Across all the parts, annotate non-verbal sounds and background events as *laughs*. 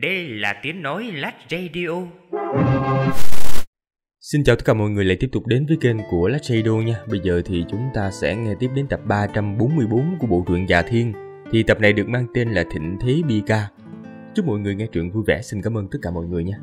Đây là tiếng nói Lát Radio. Xin chào tất cả mọi người lại tiếp tục đến với kênh của Lát Radio nha. Bây giờ thì chúng ta sẽ nghe tiếp đến tập 344 của bộ truyện Già Thiên. Thì tập này được mang tên là Thịnh Thế Bi Ca. Chúc mọi người nghe truyện vui vẻ. Xin cảm ơn tất cả mọi người nha.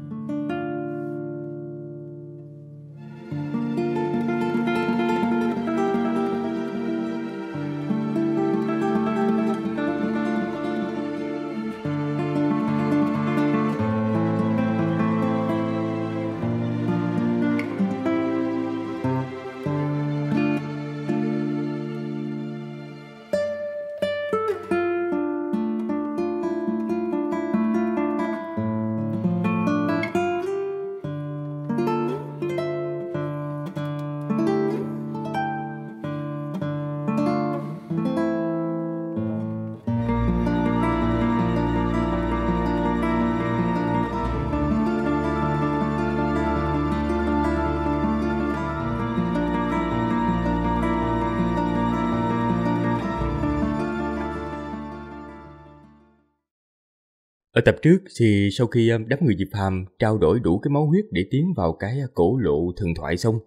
tập trước thì sau khi đám người Diệp Hàm trao đổi đủ cái máu huyết để tiến vào cái cổ lộ thần thoại xong,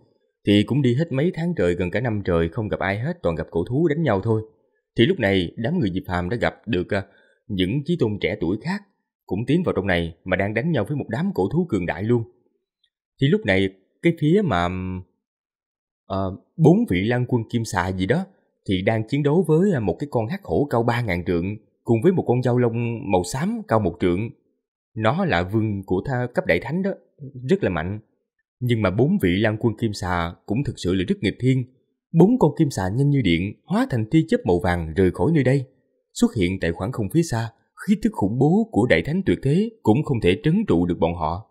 thì cũng đi hết mấy tháng trời gần cả năm trời không gặp ai hết toàn gặp cổ thú đánh nhau thôi. Thì lúc này đám người Diệp Hàm đã gặp được những chí tôn trẻ tuổi khác cũng tiến vào trong này mà đang đánh nhau với một đám cổ thú cường đại luôn. Thì lúc này cái phía mà à, bốn vị lang quân kim xà gì đó thì đang chiến đấu với một cái con hắc hổ cao ba ngàn trượng cùng với một con dao lông màu xám cao một trượng. Nó là vương của tha cấp đại thánh đó, rất là mạnh. Nhưng mà bốn vị lang quân kim xà cũng thực sự là rất nghịch thiên. Bốn con kim xà nhanh như điện hóa thành tia chớp màu vàng rời khỏi nơi đây, xuất hiện tại khoảng không phía xa. Khí tức khủng bố của đại thánh tuyệt thế cũng không thể trấn trụ được bọn họ.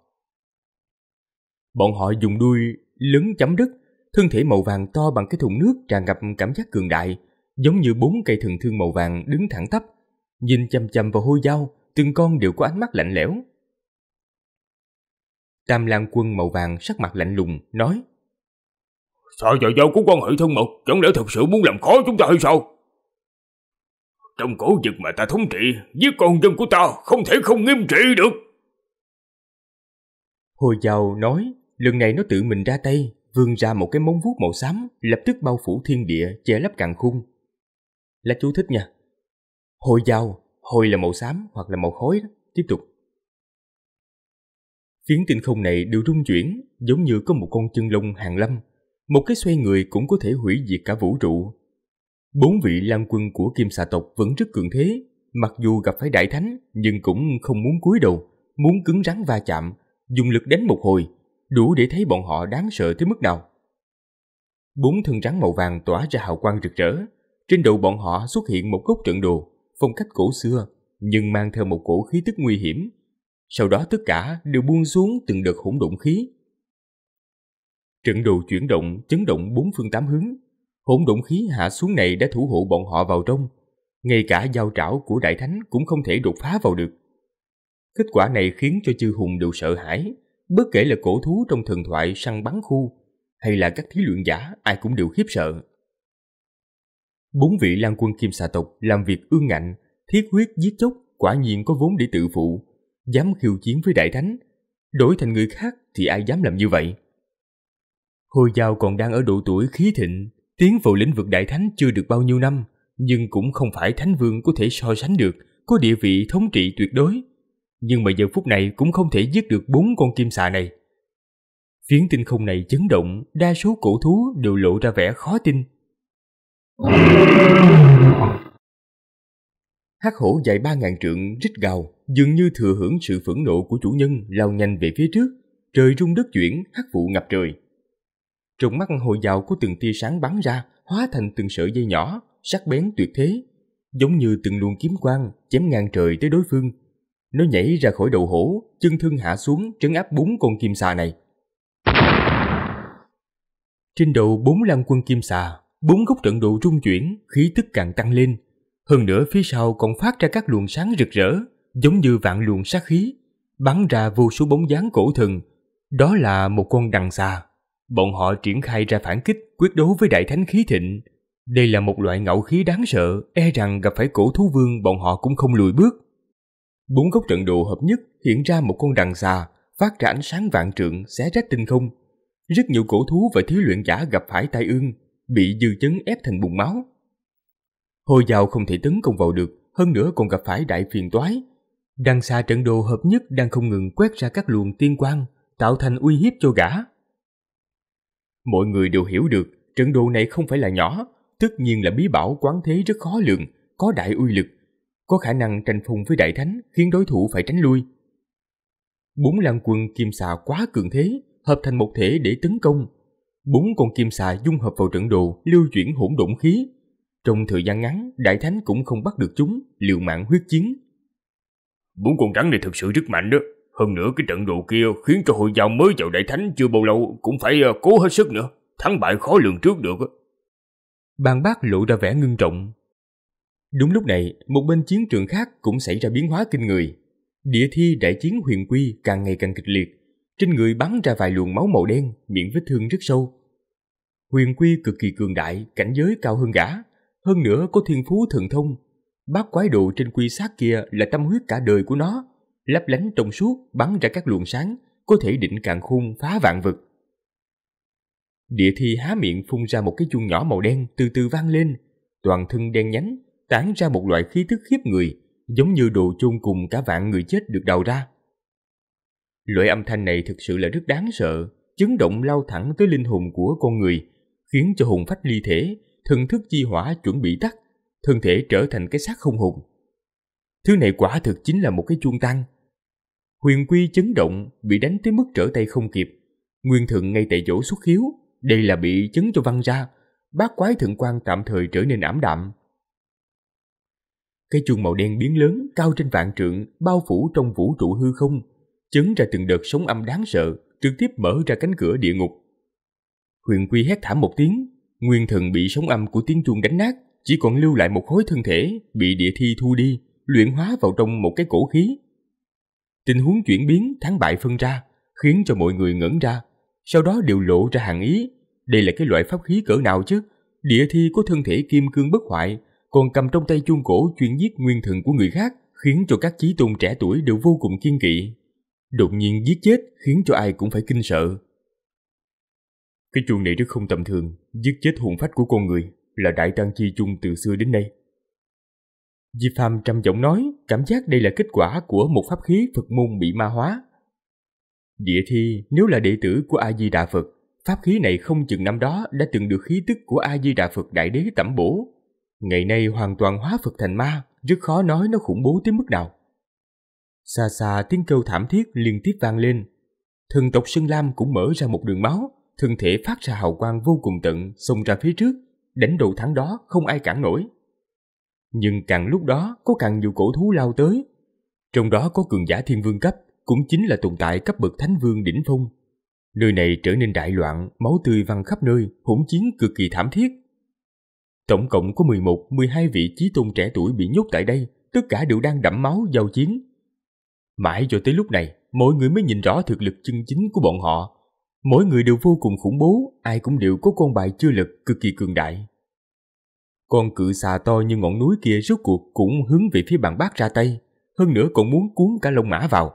Bọn họ dùng đuôi lớn chấm đất, thân thể màu vàng to bằng cái thùng nước tràn ngập cảm giác cường đại, giống như bốn cây thần thương màu vàng đứng thẳng tắp, nhìn chằm chằm vào hôi dao, từng con đều có ánh mắt lạnh lẽo. Tam Lan Quân màu vàng sắc mặt lạnh lùng, nói Sao giờ dâu của quan hệ thân mật, chẳng lẽ thật sự muốn làm khó chúng ta hay sao? Trong cổ vực mà ta thống trị, giết con dân của ta không thể không nghiêm trị được. Hồi giàu nói, lần này nó tự mình ra tay, vươn ra một cái móng vuốt màu xám, lập tức bao phủ thiên địa, che lấp càng khung. Là chú thích nha, hôi dao, hôi là màu xám hoặc là màu khói đó. Tiếp tục. Phiến tinh không này đều rung chuyển, giống như có một con chân lông hàng lâm. Một cái xoay người cũng có thể hủy diệt cả vũ trụ. Bốn vị lang quân của kim xà tộc vẫn rất cường thế, mặc dù gặp phải đại thánh nhưng cũng không muốn cúi đầu, muốn cứng rắn va chạm, dùng lực đánh một hồi, đủ để thấy bọn họ đáng sợ tới mức nào. Bốn thân rắn màu vàng tỏa ra hào quang rực rỡ, trên đầu bọn họ xuất hiện một gốc trận đồ phong cách cổ xưa nhưng mang theo một cổ khí tức nguy hiểm. Sau đó tất cả đều buông xuống từng đợt hỗn độn khí. Trận đồ chuyển động, chấn động bốn phương tám hướng. Hỗn độn khí hạ xuống này đã thủ hộ bọn họ vào trong. Ngay cả dao trảo của đại thánh cũng không thể đột phá vào được. Kết quả này khiến cho chư hùng đều sợ hãi, bất kể là cổ thú trong thần thoại săn bắn khu, hay là các thí luyện giả ai cũng đều khiếp sợ. Bốn vị lang quân kim xà tộc làm việc ương ngạnh, thiết huyết giết chóc, quả nhiên có vốn để tự phụ, dám khiêu chiến với đại thánh. Đổi thành người khác thì ai dám làm như vậy? Hồi Giao còn đang ở độ tuổi khí thịnh, tiến vào lĩnh vực đại thánh chưa được bao nhiêu năm, nhưng cũng không phải thánh vương có thể so sánh được, có địa vị thống trị tuyệt đối. Nhưng mà giờ phút này cũng không thể giết được bốn con kim xà này. Phiến tinh không này chấn động, đa số cổ thú đều lộ ra vẻ khó tin. Hắc hổ dài ba ngàn trượng rít gào, dường như thừa hưởng sự phẫn nộ của chủ nhân lao nhanh về phía trước, trời rung đất chuyển, hắc vụ ngập trời. Trong mắt hồi giàu có từng tia sáng bắn ra, hóa thành từng sợi dây nhỏ, sắc bén tuyệt thế, giống như từng luồng kiếm quang chém ngang trời tới đối phương. Nó nhảy ra khỏi đầu hổ, chân thương hạ xuống trấn áp bốn con kim xà này. Trên đầu bốn lăng quân kim xà bốn góc trận đồ rung chuyển, khí tức càng tăng lên. Hơn nữa phía sau còn phát ra các luồng sáng rực rỡ, giống như vạn luồng sát khí, bắn ra vô số bóng dáng cổ thần. Đó là một con đằng xà. Bọn họ triển khai ra phản kích, quyết đấu với đại thánh khí thịnh. Đây là một loại ngẫu khí đáng sợ, e rằng gặp phải cổ thú vương bọn họ cũng không lùi bước. Bốn góc trận đồ hợp nhất hiện ra một con đằng xà, phát ra ánh sáng vạn trượng xé rách tinh không. Rất nhiều cổ thú và thí luyện giả gặp phải tai ương, bị dư chấn ép thành bùng máu. Hồi giàu không thể tấn công vào được, hơn nữa còn gặp phải đại phiền toái. Đằng xa trận đồ hợp nhất đang không ngừng quét ra các luồng tiên quang, tạo thành uy hiếp cho gã. Mọi người đều hiểu được, trận đồ này không phải là nhỏ, tất nhiên là bí bảo quán thế rất khó lường, có đại uy lực, có khả năng tranh phùng với đại thánh khiến đối thủ phải tránh lui. Bốn lăng quân kim xà quá cường thế, hợp thành một thể để tấn công, bốn con kim xà dung hợp vào trận đồ lưu chuyển hỗn độn khí. Trong thời gian ngắn, đại thánh cũng không bắt được chúng, liều mạng huyết chiến. Bốn con rắn này thực sự rất mạnh đó. Hơn nữa cái trận đồ kia khiến cho hội giao mới vào đại thánh chưa bao lâu cũng phải ờ, cố hết sức nữa. Thắng bại khó lường trước được. Bàn bác lộ ra vẻ ngưng trọng. Đúng lúc này, một bên chiến trường khác cũng xảy ra biến hóa kinh người. Địa thi đại chiến huyền quy càng ngày càng kịch liệt trên người bắn ra vài luồng máu màu đen, miệng vết thương rất sâu. Huyền Quy cực kỳ cường đại, cảnh giới cao hơn gã. Hơn nữa có thiên phú thần thông. Bác quái độ trên quy sát kia là tâm huyết cả đời của nó. Lấp lánh trong suốt, bắn ra các luồng sáng, có thể định cạn khung phá vạn vực. Địa thi há miệng phun ra một cái chuông nhỏ màu đen từ từ vang lên, toàn thân đen nhánh, tán ra một loại khí thức khiếp người, giống như đồ chôn cùng cả vạn người chết được đào ra. Loại âm thanh này thực sự là rất đáng sợ, chấn động lao thẳng tới linh hồn của con người, khiến cho hồn phách ly thể, thần thức chi hỏa chuẩn bị tắt, thân thể trở thành cái xác không hồn. Thứ này quả thực chính là một cái chuông tăng. Huyền Quy chấn động, bị đánh tới mức trở tay không kịp. Nguyên thượng ngay tại chỗ xuất hiếu, đây là bị chấn cho văng ra, bát quái thượng quan tạm thời trở nên ảm đạm. Cái chuông màu đen biến lớn, cao trên vạn trượng, bao phủ trong vũ trụ hư không, chấn ra từng đợt sóng âm đáng sợ, trực tiếp mở ra cánh cửa địa ngục. Huyền Quy hét thảm một tiếng, nguyên thần bị sóng âm của tiếng chuông đánh nát, chỉ còn lưu lại một khối thân thể bị địa thi thu đi, luyện hóa vào trong một cái cổ khí. Tình huống chuyển biến thắng bại phân ra, khiến cho mọi người ngẩn ra, sau đó đều lộ ra hàng ý, đây là cái loại pháp khí cỡ nào chứ? Địa thi có thân thể kim cương bất hoại, còn cầm trong tay chuông cổ chuyên giết nguyên thần của người khác, khiến cho các chí tôn trẻ tuổi đều vô cùng kiên kỵ đột nhiên giết chết khiến cho ai cũng phải kinh sợ. Cái chuông này rất không tầm thường, giết chết hồn phách của con người là đại trang chi chung từ xưa đến nay. Di Phạm trầm giọng nói, cảm giác đây là kết quả của một pháp khí Phật môn bị ma hóa. Địa thi, nếu là đệ tử của A Di Đà Phật, pháp khí này không chừng năm đó đã từng được khí tức của A Di Đà Phật đại đế tẩm bổ. Ngày nay hoàn toàn hóa Phật thành ma, rất khó nói nó khủng bố tới mức nào. Xa xa tiếng kêu thảm thiết liên tiếp vang lên. Thần tộc Sơn Lam cũng mở ra một đường máu, thân thể phát ra hào quang vô cùng tận, xông ra phía trước, đánh đầu thắng đó không ai cản nổi. Nhưng càng lúc đó có càng nhiều cổ thú lao tới. Trong đó có cường giả thiên vương cấp, cũng chính là tồn tại cấp bậc thánh vương đỉnh phong. Nơi này trở nên đại loạn, máu tươi văng khắp nơi, hỗn chiến cực kỳ thảm thiết. Tổng cộng có 11, 12 vị chí tôn trẻ tuổi bị nhốt tại đây, tất cả đều đang đẫm máu giao chiến. Mãi cho tới lúc này, mỗi người mới nhìn rõ thực lực chân chính của bọn họ. Mỗi người đều vô cùng khủng bố, ai cũng đều có con bài chưa lực cực kỳ cường đại. Con cự xà to như ngọn núi kia rốt cuộc cũng hướng về phía bàn bác ra tay, hơn nữa còn muốn cuốn cả lông mã vào.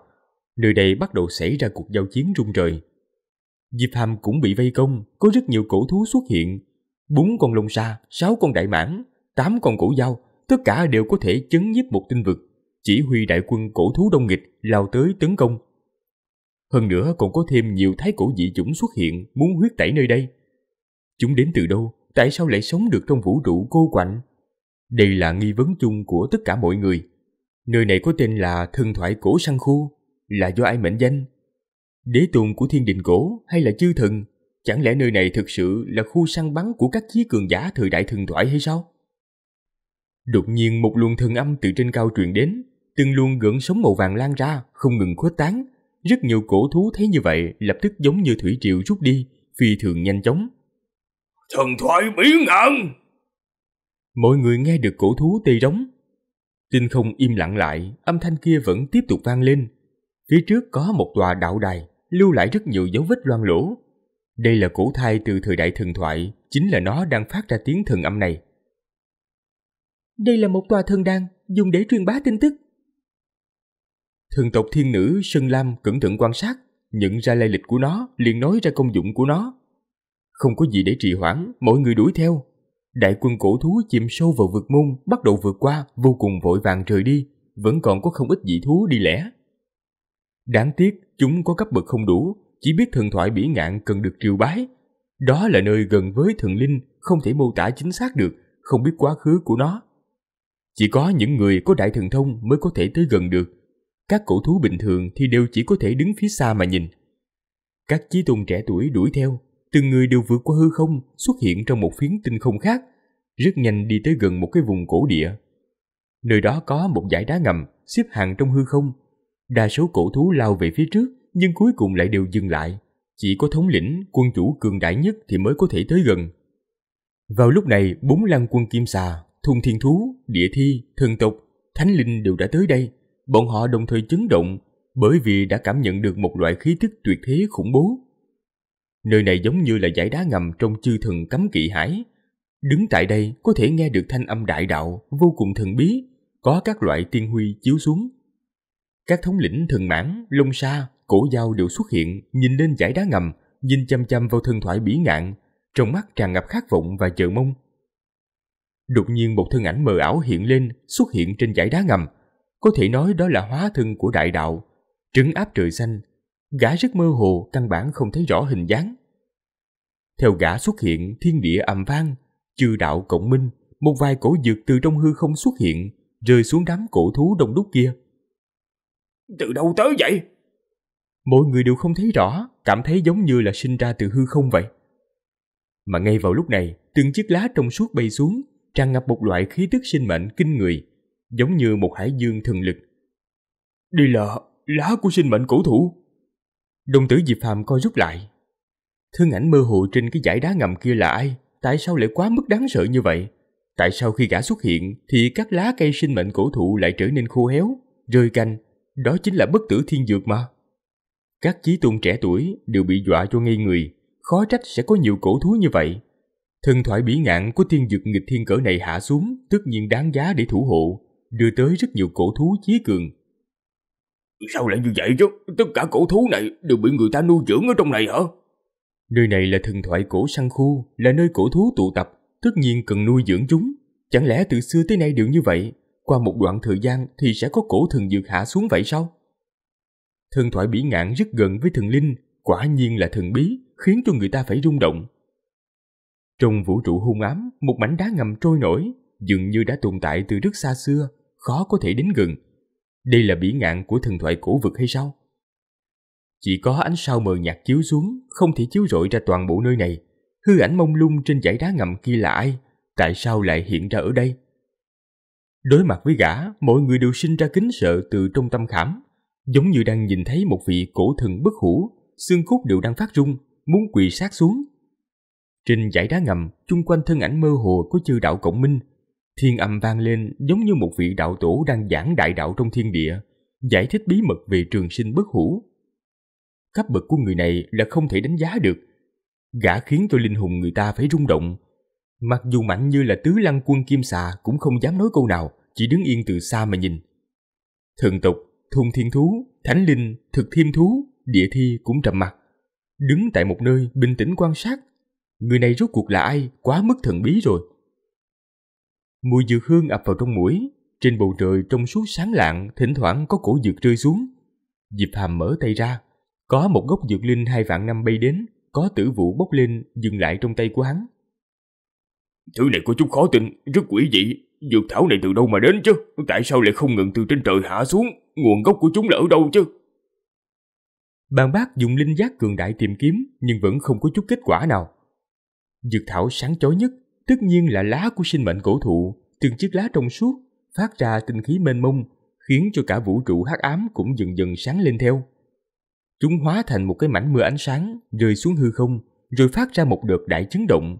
Nơi đây bắt đầu xảy ra cuộc giao chiến rung trời. Diệp Hàm cũng bị vây công, có rất nhiều cổ thú xuất hiện. Bốn con lông sa, sáu con đại mãng, tám con cổ dao, tất cả đều có thể chấn nhiếp một tinh vực chỉ huy đại quân cổ thú đông nghịch lao tới tấn công. Hơn nữa còn có thêm nhiều thái cổ dị chủng xuất hiện muốn huyết tẩy nơi đây. Chúng đến từ đâu, tại sao lại sống được trong vũ trụ cô quạnh? Đây là nghi vấn chung của tất cả mọi người. Nơi này có tên là thần thoại cổ săn khu, là do ai mệnh danh? Đế tôn của thiên đình cổ hay là chư thần? Chẳng lẽ nơi này thực sự là khu săn bắn của các chí cường giả thời đại thần thoại hay sao? Đột nhiên một luồng thần âm từ trên cao truyền đến, từng luôn gợn sóng màu vàng lan ra, không ngừng khuếch tán. Rất nhiều cổ thú thấy như vậy, lập tức giống như thủy triều rút đi, phi thường nhanh chóng. Thần thoại bí ngạn. Mọi người nghe được cổ thú tê rống. Tinh không im lặng lại, âm thanh kia vẫn tiếp tục vang lên. Phía trước có một tòa đạo đài, lưu lại rất nhiều dấu vết loang lỗ. Đây là cổ thai từ thời đại thần thoại, chính là nó đang phát ra tiếng thần âm này. Đây là một tòa thần đan dùng để truyền bá tin tức thường tộc thiên nữ Sơn Lam cẩn thận quan sát, nhận ra lai lịch của nó, liền nói ra công dụng của nó. Không có gì để trì hoãn, mọi người đuổi theo. Đại quân cổ thú chìm sâu vào vực môn, bắt đầu vượt qua, vô cùng vội vàng rời đi, vẫn còn có không ít dị thú đi lẻ. Đáng tiếc, chúng có cấp bậc không đủ, chỉ biết thần thoại bỉ ngạn cần được triều bái. Đó là nơi gần với thần linh, không thể mô tả chính xác được, không biết quá khứ của nó. Chỉ có những người có đại thần thông mới có thể tới gần được, các cổ thú bình thường thì đều chỉ có thể đứng phía xa mà nhìn. Các chí tôn trẻ tuổi đuổi theo, từng người đều vượt qua hư không, xuất hiện trong một phiến tinh không khác, rất nhanh đi tới gần một cái vùng cổ địa. Nơi đó có một dải đá ngầm xếp hàng trong hư không. Đa số cổ thú lao về phía trước, nhưng cuối cùng lại đều dừng lại. Chỉ có thống lĩnh, quân chủ cường đại nhất thì mới có thể tới gần. Vào lúc này, bốn lăng quân kim xà, thung thiên thú, địa thi, thần tộc, thánh linh đều đã tới đây – Bọn họ đồng thời chấn động bởi vì đã cảm nhận được một loại khí thức tuyệt thế khủng bố. Nơi này giống như là giải đá ngầm trong chư thần cấm kỵ hải. Đứng tại đây có thể nghe được thanh âm đại đạo vô cùng thần bí, có các loại tiên huy chiếu xuống. Các thống lĩnh thần mãn, lông sa, cổ dao đều xuất hiện, nhìn lên giải đá ngầm, nhìn chăm chăm vào thần thoại bỉ ngạn, trong mắt tràn ngập khát vọng và chờ mong. Đột nhiên một thân ảnh mờ ảo hiện lên, xuất hiện trên dải đá ngầm có thể nói đó là hóa thân của đại đạo, trấn áp trời xanh. Gã rất mơ hồ, căn bản không thấy rõ hình dáng. Theo gã xuất hiện thiên địa ầm vang, chư đạo cộng minh, một vài cổ dược từ trong hư không xuất hiện, rơi xuống đám cổ thú đông đúc kia. Từ đâu tới vậy? Mọi người đều không thấy rõ, cảm thấy giống như là sinh ra từ hư không vậy. Mà ngay vào lúc này, từng chiếc lá trong suốt bay xuống, tràn ngập một loại khí tức sinh mệnh kinh người, giống như một hải dương thần lực. Đây là lá của sinh mệnh cổ thủ. Đồng tử Diệp Phàm coi rút lại. Thương ảnh mơ hồ trên cái dải đá ngầm kia là ai? Tại sao lại quá mức đáng sợ như vậy? Tại sao khi gã xuất hiện thì các lá cây sinh mệnh cổ thụ lại trở nên khô héo, rơi canh? Đó chính là bất tử thiên dược mà. Các chí tôn trẻ tuổi đều bị dọa cho ngây người, khó trách sẽ có nhiều cổ thú như vậy. Thần thoại bỉ ngạn của thiên dược nghịch thiên cỡ này hạ xuống tất nhiên đáng giá để thủ hộ, đưa tới rất nhiều cổ thú chí cường. Sao lại như vậy chứ? Tất cả cổ thú này đều bị người ta nuôi dưỡng ở trong này hả? Nơi này là thần thoại cổ săn khu, là nơi cổ thú tụ tập, tất nhiên cần nuôi dưỡng chúng. Chẳng lẽ từ xưa tới nay đều như vậy, qua một đoạn thời gian thì sẽ có cổ thần dược hạ xuống vậy sao? Thần thoại bỉ ngạn rất gần với thần linh, quả nhiên là thần bí, khiến cho người ta phải rung động. Trong vũ trụ hung ám, một mảnh đá ngầm trôi nổi, dường như đã tồn tại từ rất xa xưa, khó có thể đến gần. Đây là bỉ ngạn của thần thoại cổ vực hay sao? Chỉ có ánh sao mờ nhạt chiếu xuống, không thể chiếu rọi ra toàn bộ nơi này. Hư ảnh mông lung trên dãy đá ngầm kia là ai? Tại sao lại hiện ra ở đây? Đối mặt với gã, mọi người đều sinh ra kính sợ từ trong tâm khảm, giống như đang nhìn thấy một vị cổ thần bất hủ, xương cốt đều đang phát rung, muốn quỳ sát xuống. Trên dãy đá ngầm, chung quanh thân ảnh mơ hồ của chư đạo Cộng Minh, Thiên âm vang lên giống như một vị đạo tổ đang giảng đại đạo trong thiên địa, giải thích bí mật về trường sinh bất hủ. Cấp bậc của người này là không thể đánh giá được. Gã khiến cho linh hồn người ta phải rung động. Mặc dù mạnh như là tứ lăng quân kim xà cũng không dám nói câu nào, chỉ đứng yên từ xa mà nhìn. Thần tục, thôn thiên thú, thánh linh, thực thiên thú, địa thi cũng trầm mặt. Đứng tại một nơi bình tĩnh quan sát. Người này rốt cuộc là ai, quá mức thần bí rồi Mùi dược hương ập vào trong mũi, trên bầu trời trong suốt sáng lạng thỉnh thoảng có cổ dược rơi xuống. Diệp Hàm mở tay ra, có một gốc dược linh hai vạn năm bay đến, có tử vụ bốc lên dừng lại trong tay của hắn. Thứ này có chút khó tin, rất quỷ dị, dược thảo này từ đâu mà đến chứ? Tại sao lại không ngừng từ trên trời hạ xuống, nguồn gốc của chúng là ở đâu chứ? Bàn bác dùng linh giác cường đại tìm kiếm nhưng vẫn không có chút kết quả nào. Dược thảo sáng chói nhất tất nhiên là lá của sinh mệnh cổ thụ, từng chiếc lá trong suốt, phát ra tinh khí mênh mông, khiến cho cả vũ trụ hắc ám cũng dần dần sáng lên theo. Chúng hóa thành một cái mảnh mưa ánh sáng rơi xuống hư không, rồi phát ra một đợt đại chấn động.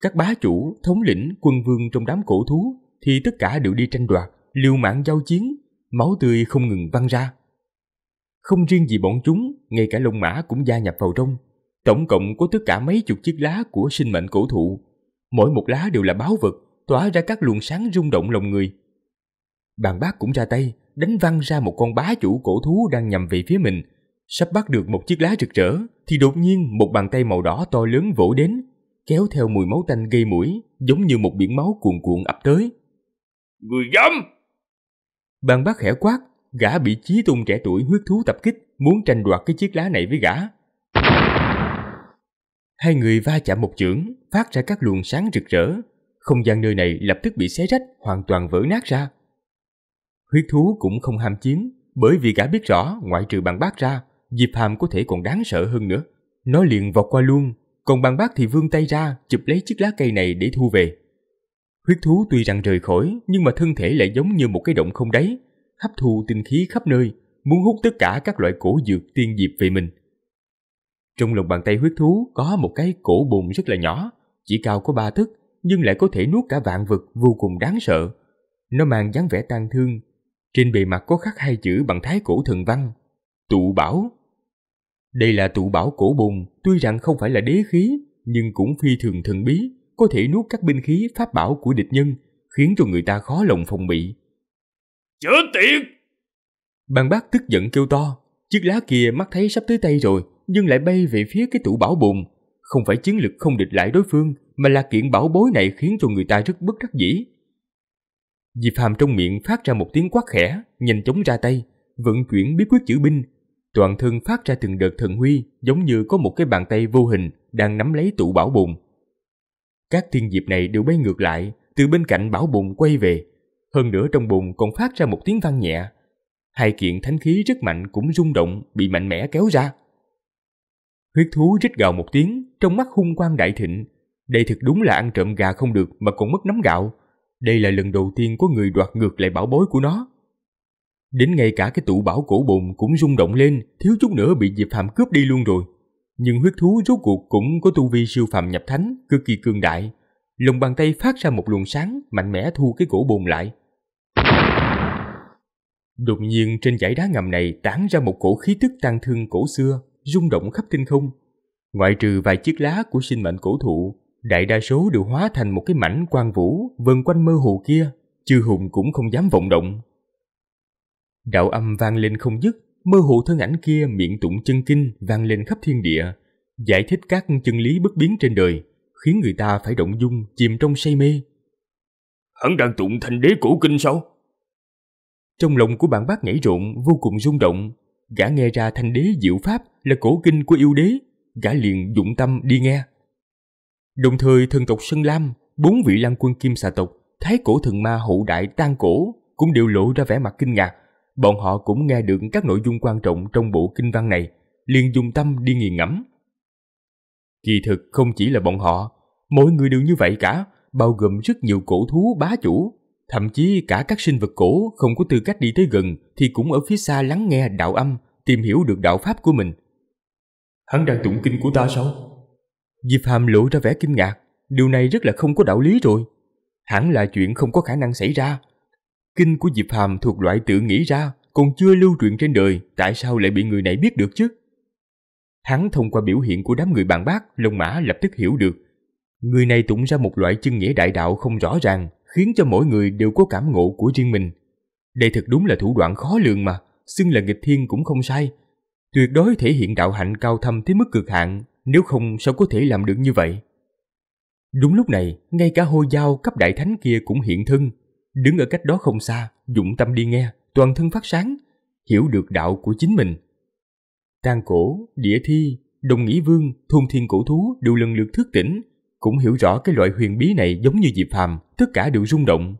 Các bá chủ, thống lĩnh, quân vương trong đám cổ thú thì tất cả đều đi tranh đoạt, liều mạng giao chiến, máu tươi không ngừng văng ra. Không riêng gì bọn chúng, ngay cả lông mã cũng gia nhập vào trong. Tổng cộng có tất cả mấy chục chiếc lá của sinh mệnh cổ thụ Mỗi một lá đều là báo vật, tỏa ra các luồng sáng rung động lòng người. Bàn bác cũng ra tay, đánh văng ra một con bá chủ cổ thú đang nhằm về phía mình. Sắp bắt được một chiếc lá rực rỡ, thì đột nhiên một bàn tay màu đỏ to lớn vỗ đến, kéo theo mùi máu tanh gây mũi, giống như một biển máu cuồn cuộn ập tới. Người dám! Bàn bác khẽ quát, gã bị chí tung trẻ tuổi huyết thú tập kích, muốn tranh đoạt cái chiếc lá này với gã. Hai người va chạm một chưởng, phát ra các luồng sáng rực rỡ. Không gian nơi này lập tức bị xé rách, hoàn toàn vỡ nát ra. Huyết thú cũng không ham chiến, bởi vì gã biết rõ ngoại trừ bằng bác ra, Diệp Hàm có thể còn đáng sợ hơn nữa. Nó liền vọt qua luôn, còn bằng bác thì vươn tay ra chụp lấy chiếc lá cây này để thu về. Huyết thú tuy rằng rời khỏi, nhưng mà thân thể lại giống như một cái động không đáy, hấp thu tinh khí khắp nơi, muốn hút tất cả các loại cổ dược tiên diệp về mình. Trong lòng bàn tay huyết thú có một cái cổ bùn rất là nhỏ, chỉ cao có ba thước, nhưng lại có thể nuốt cả vạn vật vô cùng đáng sợ. Nó mang dáng vẻ tang thương, trên bề mặt có khắc hai chữ bằng thái cổ thần văn, tụ bảo. Đây là tụ bảo cổ bùn, tuy rằng không phải là đế khí, nhưng cũng phi thường thần bí, có thể nuốt các binh khí pháp bảo của địch nhân, khiến cho người ta khó lòng phòng bị. Chớ tiệt! Bàn bác tức giận kêu to, chiếc lá kia mắt thấy sắp tới tay rồi, nhưng lại bay về phía cái tủ bảo bùn Không phải chiến lực không địch lại đối phương, mà là kiện bảo bối này khiến cho người ta rất bất đắc dĩ. Diệp phàm trong miệng phát ra một tiếng quát khẽ, nhanh chóng ra tay, vận chuyển bí quyết chữ binh. Toàn thân phát ra từng đợt thần huy, giống như có một cái bàn tay vô hình đang nắm lấy tủ bảo bùn Các thiên diệp này đều bay ngược lại, từ bên cạnh bảo bùn quay về. Hơn nữa trong bùn còn phát ra một tiếng vang nhẹ. Hai kiện thánh khí rất mạnh cũng rung động, bị mạnh mẽ kéo ra. Huyết thú rít gào một tiếng, trong mắt hung quang đại thịnh. Đây thực đúng là ăn trộm gà không được mà còn mất nắm gạo. Đây là lần đầu tiên có người đoạt ngược lại bảo bối của nó. Đến ngay cả cái tủ bảo cổ bồn cũng rung động lên, thiếu chút nữa bị Diệp Phạm cướp đi luôn rồi. Nhưng huyết thú rốt cuộc cũng có tu vi siêu phàm nhập thánh, cực kỳ cường đại. Lòng bàn tay phát ra một luồng sáng, mạnh mẽ thu cái cổ bồn lại. Đột nhiên trên dãy đá ngầm này tán ra một cổ khí tức tang thương cổ xưa, rung động khắp tinh không. Ngoại trừ vài chiếc lá của sinh mệnh cổ thụ, đại đa số đều hóa thành một cái mảnh quang vũ vần quanh mơ hồ kia, chư hùng cũng không dám vọng động. Đạo âm vang lên không dứt, mơ hồ thân ảnh kia miệng tụng chân kinh vang lên khắp thiên địa, giải thích các chân lý bất biến trên đời, khiến người ta phải động dung, chìm trong say mê. Hắn đang tụng thành đế cổ kinh sao? Trong lòng của bạn bác nhảy rộn, vô cùng rung động, gã nghe ra thanh đế diệu pháp là cổ kinh của yêu đế, gã liền dụng tâm đi nghe. Đồng thời thần tộc Sơn Lam, bốn vị lăng quân kim xà tộc, thái cổ thần ma hậu đại tan cổ cũng đều lộ ra vẻ mặt kinh ngạc. Bọn họ cũng nghe được các nội dung quan trọng trong bộ kinh văn này, liền dùng tâm đi nghiền ngẫm. Kỳ thực không chỉ là bọn họ, mỗi người đều như vậy cả, bao gồm rất nhiều cổ thú bá chủ, Thậm chí cả các sinh vật cổ không có tư cách đi tới gần thì cũng ở phía xa lắng nghe đạo âm, tìm hiểu được đạo pháp của mình. Hắn đang tụng kinh của ta sao? Diệp Hàm lộ ra vẻ kinh ngạc, điều này rất là không có đạo lý rồi. Hẳn là chuyện không có khả năng xảy ra. Kinh của Diệp Hàm thuộc loại tự nghĩ ra, còn chưa lưu truyền trên đời, tại sao lại bị người này biết được chứ? Hắn thông qua biểu hiện của đám người bạn bác, lông Mã lập tức hiểu được. Người này tụng ra một loại chân nghĩa đại đạo không rõ ràng, khiến cho mỗi người đều có cảm ngộ của riêng mình. Đây thật đúng là thủ đoạn khó lường mà, xưng là nghịch thiên cũng không sai. Tuyệt đối thể hiện đạo hạnh cao thâm tới mức cực hạn, nếu không sao có thể làm được như vậy. Đúng lúc này, ngay cả hôi dao cấp đại thánh kia cũng hiện thân, đứng ở cách đó không xa, dụng tâm đi nghe, toàn thân phát sáng, hiểu được đạo của chính mình. Tang cổ, địa thi, đồng nghĩ vương, thôn thiên cổ thú đều lần lượt thức tỉnh, cũng hiểu rõ cái loại huyền bí này giống như Diệp Phàm, tất cả đều rung động.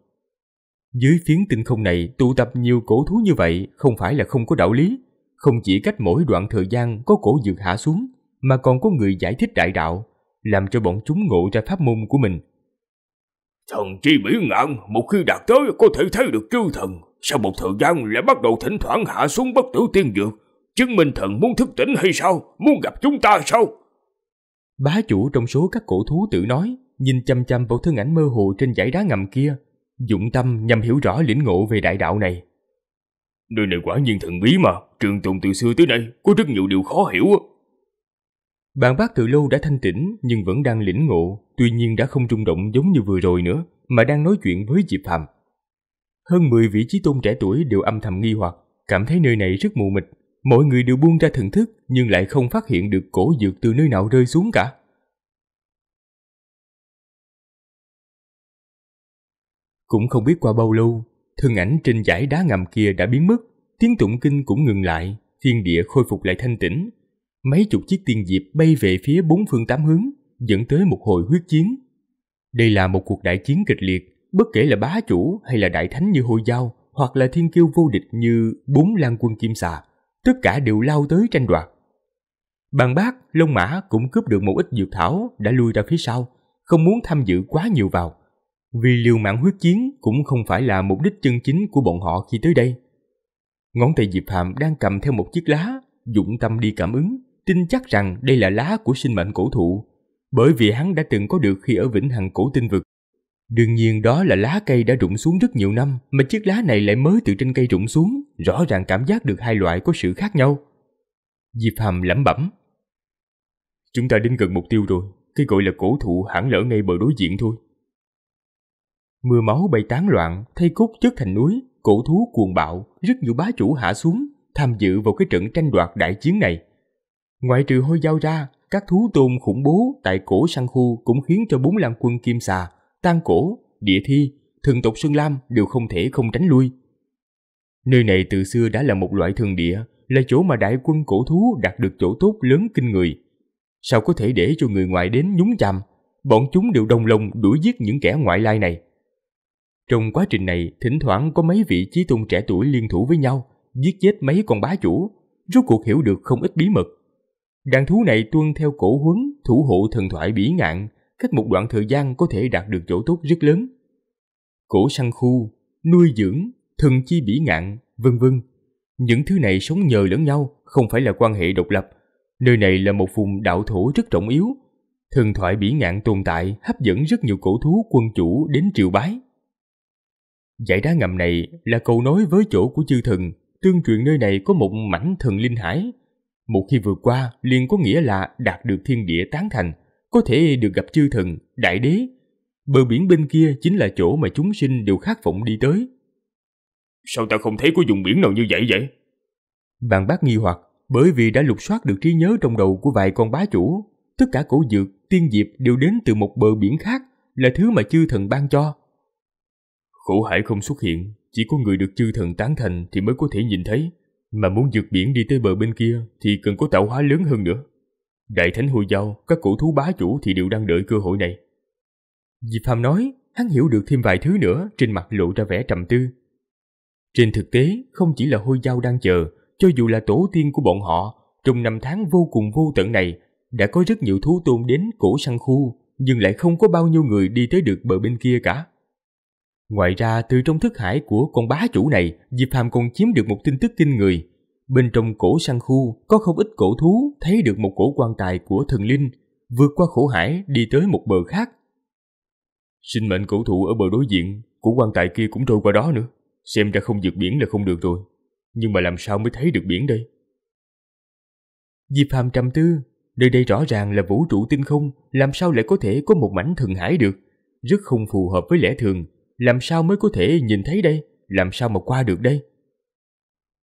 Dưới phiến tinh không này tụ tập nhiều cổ thú như vậy không phải là không có đạo lý, không chỉ cách mỗi đoạn thời gian có cổ dược hạ xuống, mà còn có người giải thích đại đạo, làm cho bọn chúng ngộ ra pháp môn của mình. Thần chi biểu ngạn một khi đạt tới có thể thấy được chư thần, sau một thời gian lại bắt đầu thỉnh thoảng hạ xuống bất tử tiên dược, chứng minh thần muốn thức tỉnh hay sao, muốn gặp chúng ta sao? Bá chủ trong số các cổ thú tự nói, nhìn chăm chăm vào thân ảnh mơ hồ trên dãy đá ngầm kia, dụng tâm nhằm hiểu rõ lĩnh ngộ về đại đạo này. Nơi này quả nhiên thần bí mà, trường tồn từ xưa tới nay có rất nhiều điều khó hiểu. Bạn bác từ lâu đã thanh tĩnh nhưng vẫn đang lĩnh ngộ, tuy nhiên đã không rung động giống như vừa rồi nữa, mà đang nói chuyện với Diệp Phạm. Hơn 10 vị trí tôn trẻ tuổi đều âm thầm nghi hoặc, cảm thấy nơi này rất mù mịt, Mọi người đều buông ra thần thức nhưng lại không phát hiện được cổ dược từ nơi nào rơi xuống cả. Cũng không biết qua bao lâu, thân ảnh trên dải đá ngầm kia đã biến mất, tiếng tụng kinh cũng ngừng lại, thiên địa khôi phục lại thanh tĩnh. Mấy chục chiếc tiên diệp bay về phía bốn phương tám hướng, dẫn tới một hồi huyết chiến. Đây là một cuộc đại chiến kịch liệt, bất kể là bá chủ hay là đại thánh như Hồi dao hoặc là thiên kiêu vô địch như bốn lan quân kim xà, tất cả đều lao tới tranh đoạt. Bàn bác, lông mã cũng cướp được một ít dược thảo đã lui ra phía sau, không muốn tham dự quá nhiều vào. Vì liều mạng huyết chiến cũng không phải là mục đích chân chính của bọn họ khi tới đây. Ngón tay Diệp hàm đang cầm theo một chiếc lá, dụng tâm đi cảm ứng, tin chắc rằng đây là lá của sinh mệnh cổ thụ, bởi vì hắn đã từng có được khi ở Vĩnh Hằng Cổ Tinh Vực. Đương nhiên đó là lá cây đã rụng xuống rất nhiều năm, mà chiếc lá này lại mới từ trên cây rụng xuống, rõ ràng cảm giác được hai loại có sự khác nhau. Diệp Hàm lẩm bẩm. Chúng ta đến gần mục tiêu rồi, cái gọi là cổ thụ hẳn lỡ ngay bờ đối diện thôi. Mưa máu bay tán loạn, thay cốt chất thành núi, cổ thú cuồng bạo, rất nhiều bá chủ hạ xuống, tham dự vào cái trận tranh đoạt đại chiến này. Ngoại trừ hôi dao ra, các thú tôn khủng bố tại cổ săn khu cũng khiến cho bốn lang quân kim xà tan cổ, địa thi, thường tục Sơn Lam đều không thể không tránh lui. Nơi này từ xưa đã là một loại thường địa, là chỗ mà đại quân cổ thú đạt được chỗ tốt lớn kinh người. Sao có thể để cho người ngoại đến nhúng chàm, bọn chúng đều đồng lòng đuổi giết những kẻ ngoại lai này. Trong quá trình này, thỉnh thoảng có mấy vị chí tôn trẻ tuổi liên thủ với nhau, giết chết mấy con bá chủ, rốt cuộc hiểu được không ít bí mật. Đàn thú này tuân theo cổ huấn thủ hộ thần thoại bỉ ngạn, cách một đoạn thời gian có thể đạt được chỗ tốt rất lớn. Cổ săn khu, nuôi dưỡng, thần chi bỉ ngạn, vân vân. Những thứ này sống nhờ lẫn nhau, không phải là quan hệ độc lập. Nơi này là một vùng đạo thổ rất trọng yếu. Thần thoại bỉ ngạn tồn tại hấp dẫn rất nhiều cổ thú quân chủ đến triều bái. Giải đá ngầm này là cầu nối với chỗ của chư thần, tương truyền nơi này có một mảnh thần linh hải. Một khi vượt qua liền có nghĩa là đạt được thiên địa tán thành có thể được gặp chư thần, đại đế. Bờ biển bên kia chính là chỗ mà chúng sinh đều khát vọng đi tới. Sao ta không thấy có dùng biển nào như vậy vậy? Vàng bác nghi hoặc bởi vì đã lục soát được trí nhớ trong đầu của vài con bá chủ. Tất cả cổ dược, tiên diệp đều đến từ một bờ biển khác là thứ mà chư thần ban cho. Khổ hải không xuất hiện, chỉ có người được chư thần tán thành thì mới có thể nhìn thấy. Mà muốn vượt biển đi tới bờ bên kia thì cần có tạo hóa lớn hơn nữa. Đại thánh hồi giáo, các cổ thú bá chủ thì đều đang đợi cơ hội này. Diệp Phàm nói, hắn hiểu được thêm vài thứ nữa trên mặt lộ ra vẻ trầm tư. Trên thực tế, không chỉ là hôi dao đang chờ, cho dù là tổ tiên của bọn họ, trong năm tháng vô cùng vô tận này, đã có rất nhiều thú tôn đến cổ săn khu, nhưng lại không có bao nhiêu người đi tới được bờ bên kia cả. Ngoài ra, từ trong thức hải của con bá chủ này, Diệp Phàm còn chiếm được một tin tức kinh người, Bên trong cổ săn khu có không ít cổ thú thấy được một cổ quan tài của thần linh, vượt qua khổ hải đi tới một bờ khác. Sinh mệnh cổ thụ ở bờ đối diện, cổ quan tài kia cũng trôi qua đó nữa. Xem ra không vượt biển là không được rồi. Nhưng mà làm sao mới thấy được biển đây? Diệp phàm trầm tư, nơi đây rõ ràng là vũ trụ tinh không, làm sao lại có thể có một mảnh thần hải được? Rất không phù hợp với lẽ thường, làm sao mới có thể nhìn thấy đây, làm sao mà qua được đây?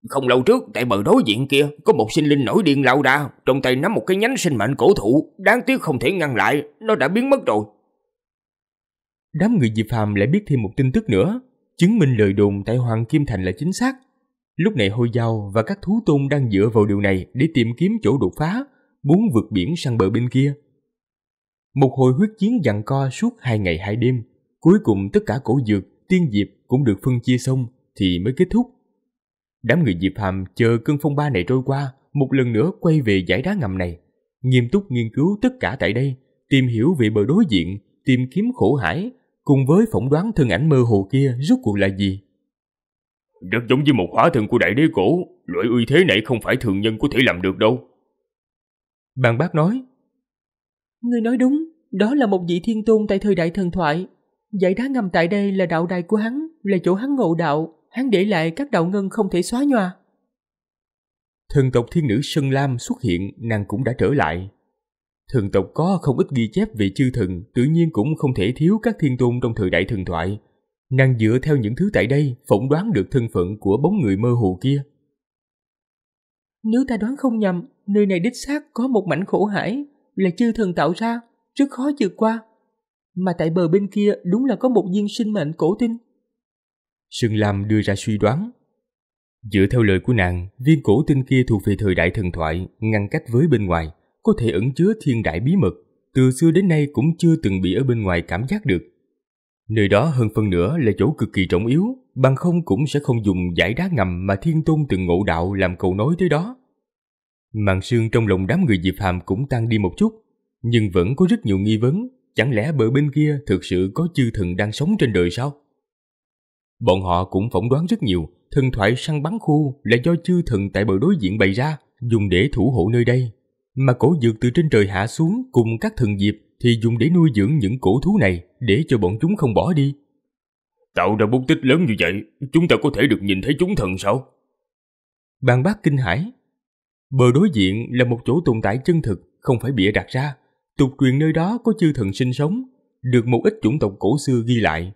Không lâu trước, tại bờ đối diện kia, có một sinh linh nổi điên lao ra, trong tay nắm một cái nhánh sinh mệnh cổ thụ, đáng tiếc không thể ngăn lại, nó đã biến mất rồi. Đám người Diệp Phàm lại biết thêm một tin tức nữa, chứng minh lời đồn tại Hoàng Kim Thành là chính xác. Lúc này Hôi Giao và các thú tôn đang dựa vào điều này để tìm kiếm chỗ đột phá, muốn vượt biển sang bờ bên kia. Một hồi huyết chiến giằng co suốt hai ngày hai đêm, cuối cùng tất cả cổ dược, tiên diệp cũng được phân chia xong thì mới kết thúc. Đám người Diệp Hàm chờ cơn phong ba này trôi qua, một lần nữa quay về giải đá ngầm này, nghiêm túc nghiên cứu tất cả tại đây, tìm hiểu về bờ đối diện, tìm kiếm khổ hải, cùng với phỏng đoán thân ảnh mơ hồ kia rốt cuộc là gì. Rất giống như một hóa thần của đại đế cổ, loại uy thế này không phải thường nhân có thể làm được đâu. Bàn bác nói, Người nói đúng, đó là một vị thiên tôn tại thời đại thần thoại. Giải đá ngầm tại đây là đạo đài của hắn, là chỗ hắn ngộ đạo hắn để lại các đạo ngân không thể xóa nhòa. Thần tộc thiên nữ Sơn Lam xuất hiện, nàng cũng đã trở lại. Thần tộc có không ít ghi chép về chư thần, tự nhiên cũng không thể thiếu các thiên tôn trong thời đại thần thoại. Nàng dựa theo những thứ tại đây, phỏng đoán được thân phận của bóng người mơ hồ kia. Nếu ta đoán không nhầm, nơi này đích xác có một mảnh khổ hải, là chư thần tạo ra, rất khó vượt qua. Mà tại bờ bên kia đúng là có một viên sinh mệnh cổ tinh. Sương Lam đưa ra suy đoán. Dựa theo lời của nàng, viên cổ tinh kia thuộc về thời đại thần thoại, ngăn cách với bên ngoài, có thể ẩn chứa thiên đại bí mật, từ xưa đến nay cũng chưa từng bị ở bên ngoài cảm giác được. Nơi đó hơn phần nữa là chỗ cực kỳ trọng yếu, bằng không cũng sẽ không dùng giải đá ngầm mà thiên tôn từng ngộ đạo làm cầu nối tới đó. Màn sương trong lòng đám người dịp Hàm cũng tan đi một chút, nhưng vẫn có rất nhiều nghi vấn, chẳng lẽ bờ bên kia thực sự có chư thần đang sống trên đời sao? Bọn họ cũng phỏng đoán rất nhiều, thần thoại săn bắn khu là do chư thần tại bờ đối diện bày ra, dùng để thủ hộ nơi đây. Mà cổ dược từ trên trời hạ xuống cùng các thần diệp thì dùng để nuôi dưỡng những cổ thú này để cho bọn chúng không bỏ đi. Tạo ra bút tích lớn như vậy, chúng ta có thể được nhìn thấy chúng thần sao? Bàn bác kinh hãi. Bờ đối diện là một chỗ tồn tại chân thực, không phải bịa đặt ra. Tục truyền nơi đó có chư thần sinh sống, được một ít chủng tộc cổ xưa ghi lại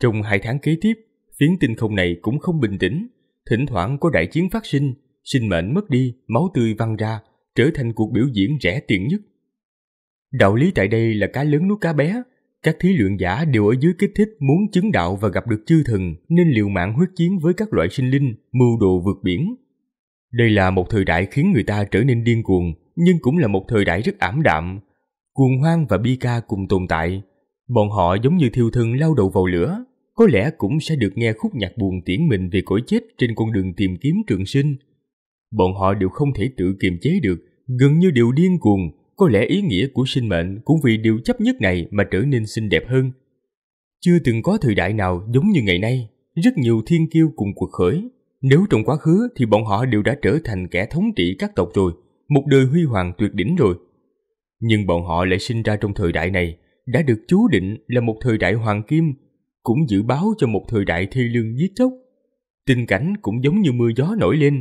trong hai tháng kế tiếp, phiến tinh không này cũng không bình tĩnh. Thỉnh thoảng có đại chiến phát sinh, sinh mệnh mất đi, máu tươi văng ra, trở thành cuộc biểu diễn rẻ tiền nhất. Đạo lý tại đây là cá lớn nuốt cá bé. Các thí luyện giả đều ở dưới kích thích muốn chứng đạo và gặp được chư thần nên liều mạng huyết chiến với các loại sinh linh, mưu đồ vượt biển. Đây là một thời đại khiến người ta trở nên điên cuồng, nhưng cũng là một thời đại rất ảm đạm. Cuồng hoang và bi ca cùng tồn tại. Bọn họ giống như thiêu thân lao đầu vào lửa, có lẽ cũng sẽ được nghe khúc nhạc buồn tiễn mình về cõi chết trên con đường tìm kiếm trường sinh. Bọn họ đều không thể tự kiềm chế được, gần như đều điên cuồng, có lẽ ý nghĩa của sinh mệnh cũng vì điều chấp nhất này mà trở nên xinh đẹp hơn. Chưa từng có thời đại nào giống như ngày nay, rất nhiều thiên kiêu cùng cuộc khởi. Nếu trong quá khứ thì bọn họ đều đã trở thành kẻ thống trị các tộc rồi, một đời huy hoàng tuyệt đỉnh rồi. Nhưng bọn họ lại sinh ra trong thời đại này, đã được chú định là một thời đại hoàng kim cũng dự báo cho một thời đại thi lương giết chóc. Tình cảnh cũng giống như mưa gió nổi lên,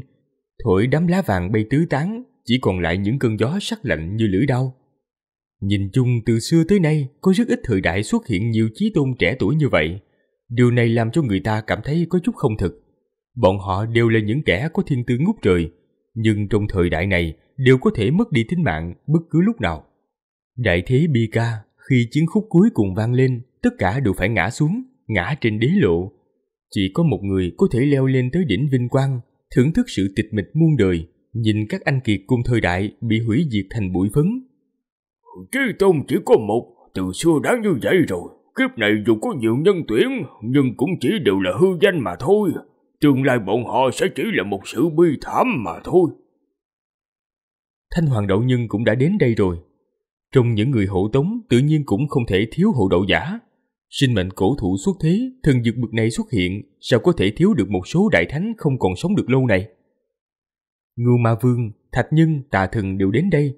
thổi đám lá vàng bay tứ tán, chỉ còn lại những cơn gió sắc lạnh như lưỡi đau. Nhìn chung từ xưa tới nay, có rất ít thời đại xuất hiện nhiều chí tôn trẻ tuổi như vậy. Điều này làm cho người ta cảm thấy có chút không thực. Bọn họ đều là những kẻ có thiên tư ngút trời, nhưng trong thời đại này đều có thể mất đi tính mạng bất cứ lúc nào. Đại thế Bika khi chiến khúc cuối cùng vang lên, tất cả đều phải ngã xuống, ngã trên đế lộ. Chỉ có một người có thể leo lên tới đỉnh vinh quang, thưởng thức sự tịch mịch muôn đời, nhìn các anh kiệt cùng thời đại bị hủy diệt thành bụi phấn. Trí tôn chỉ có một, từ xưa đã như vậy rồi. Kiếp này dù có nhiều nhân tuyển, nhưng cũng chỉ đều là hư danh mà thôi. Tương lai bọn họ sẽ chỉ là một sự bi thảm mà thôi. Thanh Hoàng Đậu Nhân cũng đã đến đây rồi. Trong những người hộ tống tự nhiên cũng không thể thiếu hộ đậu giả. Sinh mệnh cổ thụ xuất thế, thần dược bực này xuất hiện, sao có thể thiếu được một số đại thánh không còn sống được lâu này? Ngưu Ma Vương, Thạch Nhân, Tà Thần đều đến đây.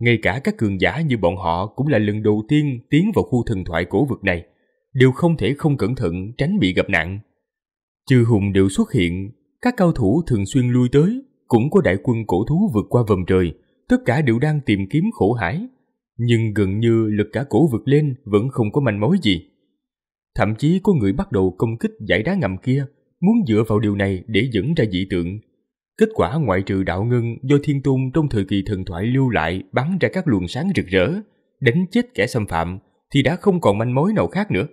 Ngay cả các cường giả như bọn họ cũng là lần đầu tiên tiến vào khu thần thoại cổ vực này, đều không thể không cẩn thận tránh bị gặp nạn. Chư hùng đều xuất hiện, các cao thủ thường xuyên lui tới, cũng có đại quân cổ thú vượt qua vầm trời, tất cả đều đang tìm kiếm khổ hải. Nhưng gần như lực cả cổ vực lên vẫn không có manh mối gì. Thậm chí có người bắt đầu công kích giải đá ngầm kia, muốn dựa vào điều này để dẫn ra dị tượng. Kết quả ngoại trừ đạo ngân do thiên tôn trong thời kỳ thần thoại lưu lại bắn ra các luồng sáng rực rỡ, đánh chết kẻ xâm phạm thì đã không còn manh mối nào khác nữa.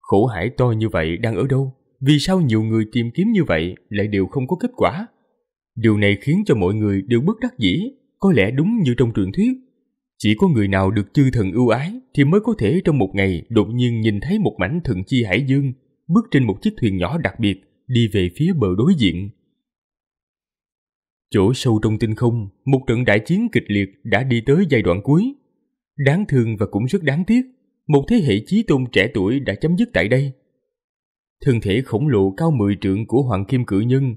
Khổ hải to như vậy đang ở đâu? Vì sao nhiều người tìm kiếm như vậy lại đều không có kết quả? Điều này khiến cho mọi người đều bất đắc dĩ, có lẽ đúng như trong truyền thuyết, chỉ có người nào được chư thần ưu ái thì mới có thể trong một ngày đột nhiên nhìn thấy một mảnh thần chi hải dương bước trên một chiếc thuyền nhỏ đặc biệt đi về phía bờ đối diện. Chỗ sâu trong tinh không, một trận đại chiến kịch liệt đã đi tới giai đoạn cuối. Đáng thương và cũng rất đáng tiếc, một thế hệ chí tôn trẻ tuổi đã chấm dứt tại đây. Thân thể khổng lồ cao 10 trượng của Hoàng Kim Cự Nhân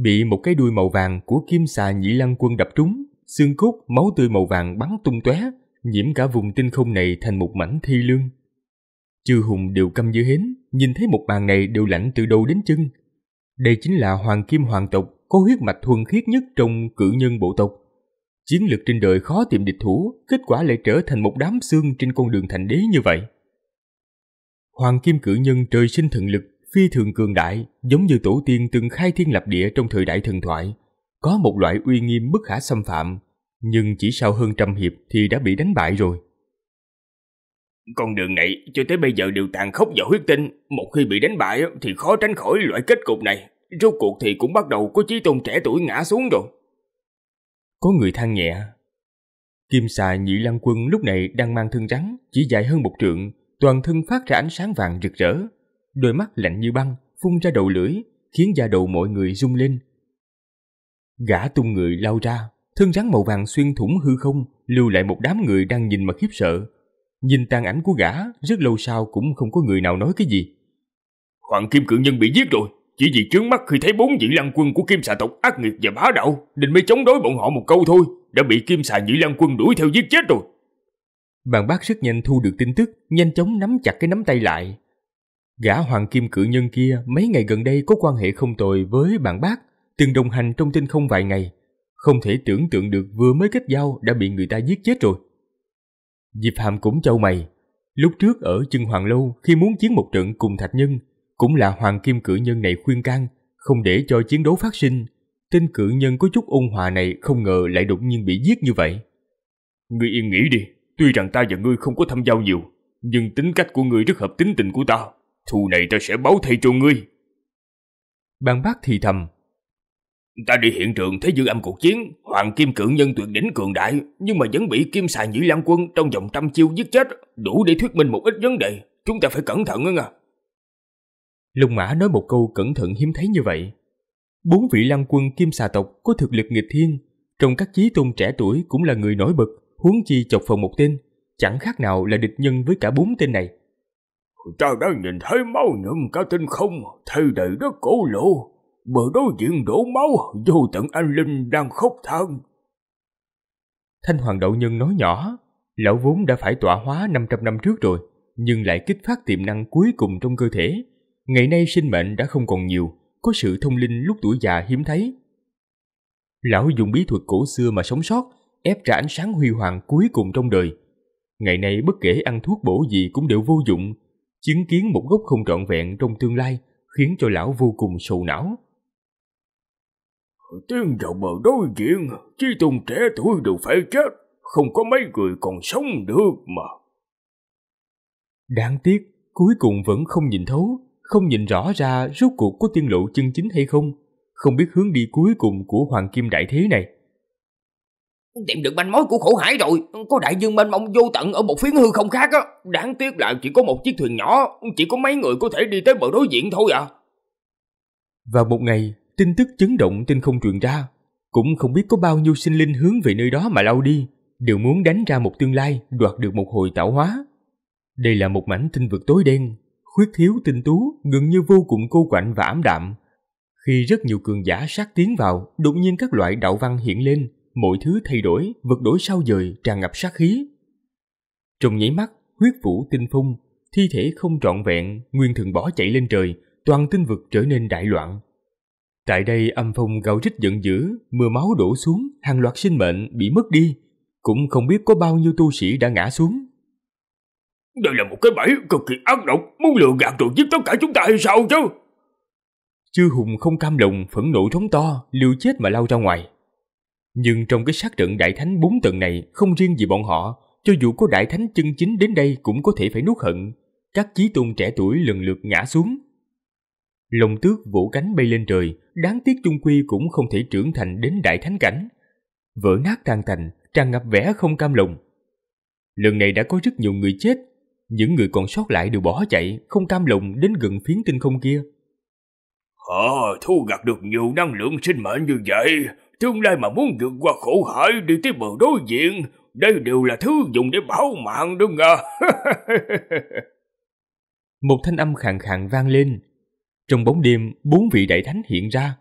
bị một cái đuôi màu vàng của Kim Xà nhị Lăng Quân đập trúng xương cốt máu tươi màu vàng bắn tung tóe nhiễm cả vùng tinh không này thành một mảnh thi lương chư hùng đều căm dữ hến nhìn thấy một màn này đều lạnh từ đầu đến chân đây chính là hoàng kim hoàng tộc có huyết mạch thuần khiết nhất trong cự nhân bộ tộc chiến lược trên đời khó tìm địch thủ kết quả lại trở thành một đám xương trên con đường thành đế như vậy hoàng kim cự nhân trời sinh thần lực phi thường cường đại giống như tổ tiên từng khai thiên lập địa trong thời đại thần thoại có một loại uy nghiêm bất khả xâm phạm, nhưng chỉ sau hơn trăm hiệp thì đã bị đánh bại rồi. Con đường này cho tới bây giờ đều tàn khốc và huyết tinh, một khi bị đánh bại thì khó tránh khỏi loại kết cục này, rốt cuộc thì cũng bắt đầu có chí tôn trẻ tuổi ngã xuống rồi. Có người than nhẹ. Kim xà nhị lăng quân lúc này đang mang thân rắn, chỉ dài hơn một trượng, toàn thân phát ra ánh sáng vàng rực rỡ. Đôi mắt lạnh như băng, phun ra đầu lưỡi, khiến da đầu mọi người rung lên, Gã tung người lao ra, thân rắn màu vàng xuyên thủng hư không, lưu lại một đám người đang nhìn mà khiếp sợ. Nhìn tàn ảnh của gã, rất lâu sau cũng không có người nào nói cái gì. Hoàng Kim Cự Nhân bị giết rồi, chỉ vì trướng mắt khi thấy bốn vị lăng quân của Kim Xà tộc ác nghiệt và bá đạo, định mới chống đối bọn họ một câu thôi, đã bị Kim Xà Nhĩ Lăng quân đuổi theo giết chết rồi. Bàn bác rất nhanh thu được tin tức, nhanh chóng nắm chặt cái nắm tay lại. Gã Hoàng Kim Cự Nhân kia mấy ngày gần đây có quan hệ không tồi với bạn bác, từng đồng hành trong tinh không vài ngày, không thể tưởng tượng được vừa mới kết giao đã bị người ta giết chết rồi. Diệp Hàm cũng châu mày, lúc trước ở chân Hoàng Lâu khi muốn chiến một trận cùng Thạch Nhân, cũng là Hoàng Kim Cử Nhân này khuyên can, không để cho chiến đấu phát sinh. Tên cử nhân có chút ôn hòa này không ngờ lại đột nhiên bị giết như vậy. Ngươi yên nghĩ đi, tuy rằng ta và ngươi không có thâm giao nhiều, nhưng tính cách của ngươi rất hợp tính tình của ta. Thù này ta sẽ báo thầy cho ngươi. Bàn bác thì thầm, Ta đi hiện trường thấy dư âm cuộc chiến, hoàng kim cự nhân tuyệt đỉnh cường đại, nhưng mà vẫn bị kim xà nhĩ lan quân trong vòng trăm chiêu giết chết, đủ để thuyết minh một ít vấn đề, chúng ta phải cẩn thận hơn à. Lùng mã nói một câu cẩn thận hiếm thấy như vậy. Bốn vị lan quân kim xà tộc có thực lực nghịch thiên, trong các chí tôn trẻ tuổi cũng là người nổi bật, huống chi chọc phần một tên, chẳng khác nào là địch nhân với cả bốn tên này. Ta đã nhìn thấy máu nhuộm cả tinh không, thay đầy đất cổ lộ, bờ đối diện đổ máu, vô tận anh linh đang khóc than. Thanh Hoàng Đạo Nhân nói nhỏ, lão vốn đã phải tỏa hóa 500 năm trước rồi, nhưng lại kích phát tiềm năng cuối cùng trong cơ thể. Ngày nay sinh mệnh đã không còn nhiều, có sự thông linh lúc tuổi già hiếm thấy. Lão dùng bí thuật cổ xưa mà sống sót, ép ra ánh sáng huy hoàng cuối cùng trong đời. Ngày nay bất kể ăn thuốc bổ gì cũng đều vô dụng, chứng kiến một gốc không trọn vẹn trong tương lai khiến cho lão vô cùng sầu não. Tiếng vào bờ đối diện, chi tôn trẻ tuổi đều phải chết, không có mấy người còn sống được mà. Đáng tiếc, cuối cùng vẫn không nhìn thấu, không nhìn rõ ra rốt cuộc có tiên lộ chân chính hay không, không biết hướng đi cuối cùng của Hoàng Kim Đại Thế này. Tìm được manh mối của khổ hải rồi, có đại dương mênh mông vô tận ở một phiến hư không khác á. Đáng tiếc là chỉ có một chiếc thuyền nhỏ, chỉ có mấy người có thể đi tới bờ đối diện thôi à. Vào một ngày, tin tức chấn động trên không truyền ra. Cũng không biết có bao nhiêu sinh linh hướng về nơi đó mà lao đi, đều muốn đánh ra một tương lai đoạt được một hồi tạo hóa. Đây là một mảnh tinh vực tối đen, khuyết thiếu tinh tú, gần như vô cùng cô quạnh và ảm đạm. Khi rất nhiều cường giả sát tiến vào, đột nhiên các loại đạo văn hiện lên, mọi thứ thay đổi, vật đổi sao dời, tràn ngập sát khí. Trong nháy mắt, huyết vũ tinh phung thi thể không trọn vẹn, nguyên thần bỏ chạy lên trời, toàn tinh vực trở nên đại loạn. Tại đây âm phong gào rít giận dữ, mưa máu đổ xuống, hàng loạt sinh mệnh bị mất đi. Cũng không biết có bao nhiêu tu sĩ đã ngã xuống. Đây là một cái bẫy cực kỳ ác độc, muốn lừa gạt rồi giết tất cả chúng ta hay sao chứ? Chư Hùng không cam lòng, phẫn nộ rống to, liều chết mà lao ra ngoài. Nhưng trong cái sát trận đại thánh bốn tầng này không riêng gì bọn họ, cho dù có đại thánh chân chính đến đây cũng có thể phải nuốt hận. Các chí tôn trẻ tuổi lần lượt ngã xuống, Lồng tước vũ cánh bay lên trời, đáng tiếc chung quy cũng không thể trưởng thành đến đại thánh cảnh. Vỡ nát tan thành, tràn ngập vẻ không cam lòng. Lần này đã có rất nhiều người chết, những người còn sót lại đều bỏ chạy, không cam lòng đến gần phiến tinh không kia. Họ thu gặt được nhiều năng lượng sinh mệnh như vậy, tương lai mà muốn vượt qua khổ hải đi tới bờ đối diện, đây đều là thứ dùng để bảo mạng đúng không *laughs* Một thanh âm khàn khàn vang lên, trong bóng đêm, bốn vị đại thánh hiện ra.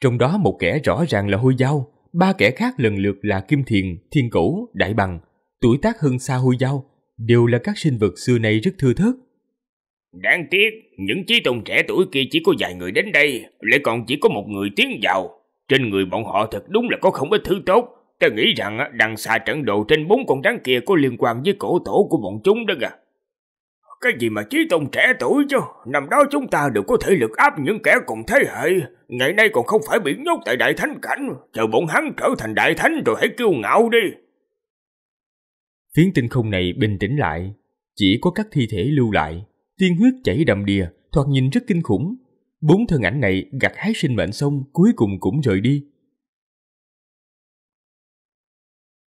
Trong đó một kẻ rõ ràng là Hôi Giao, ba kẻ khác lần lượt là Kim Thiền, Thiên Cửu, Đại Bằng, tuổi tác hơn xa Hôi Giao, đều là các sinh vật xưa nay rất thưa thớt. Đáng tiếc, những trí tôn trẻ tuổi kia chỉ có vài người đến đây, lại còn chỉ có một người tiến vào. Trên người bọn họ thật đúng là có không ít thứ tốt. Ta nghĩ rằng đằng xa trận đồ trên bốn con rắn kia có liên quan với cổ tổ của bọn chúng đó kìa. À. Cái gì mà trí tôn trẻ tuổi chứ Năm đó chúng ta đều có thể lực áp những kẻ cùng thế hệ Ngày nay còn không phải bị nhốt tại đại thánh cảnh Chờ bọn hắn trở thành đại thánh rồi hãy kiêu ngạo đi Phiến tinh không này bình tĩnh lại Chỉ có các thi thể lưu lại Tiên huyết chảy đầm đìa Thoạt nhìn rất kinh khủng Bốn thân ảnh này gặt hái sinh mệnh xong Cuối cùng cũng rời đi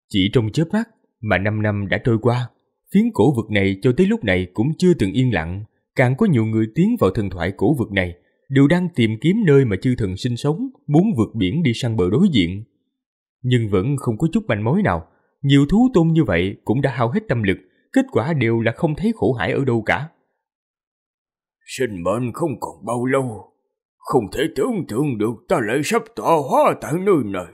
Chỉ trong chớp mắt mà năm năm đã trôi qua. Phiến cổ vực này cho tới lúc này cũng chưa từng yên lặng, càng có nhiều người tiến vào thần thoại cổ vực này, đều đang tìm kiếm nơi mà chư thần sinh sống, muốn vượt biển đi sang bờ đối diện. Nhưng vẫn không có chút manh mối nào, nhiều thú tôn như vậy cũng đã hao hết tâm lực, kết quả đều là không thấy khổ hải ở đâu cả. Sinh mệnh không còn bao lâu, không thể tưởng tượng được ta lại sắp tọa hóa tại nơi này.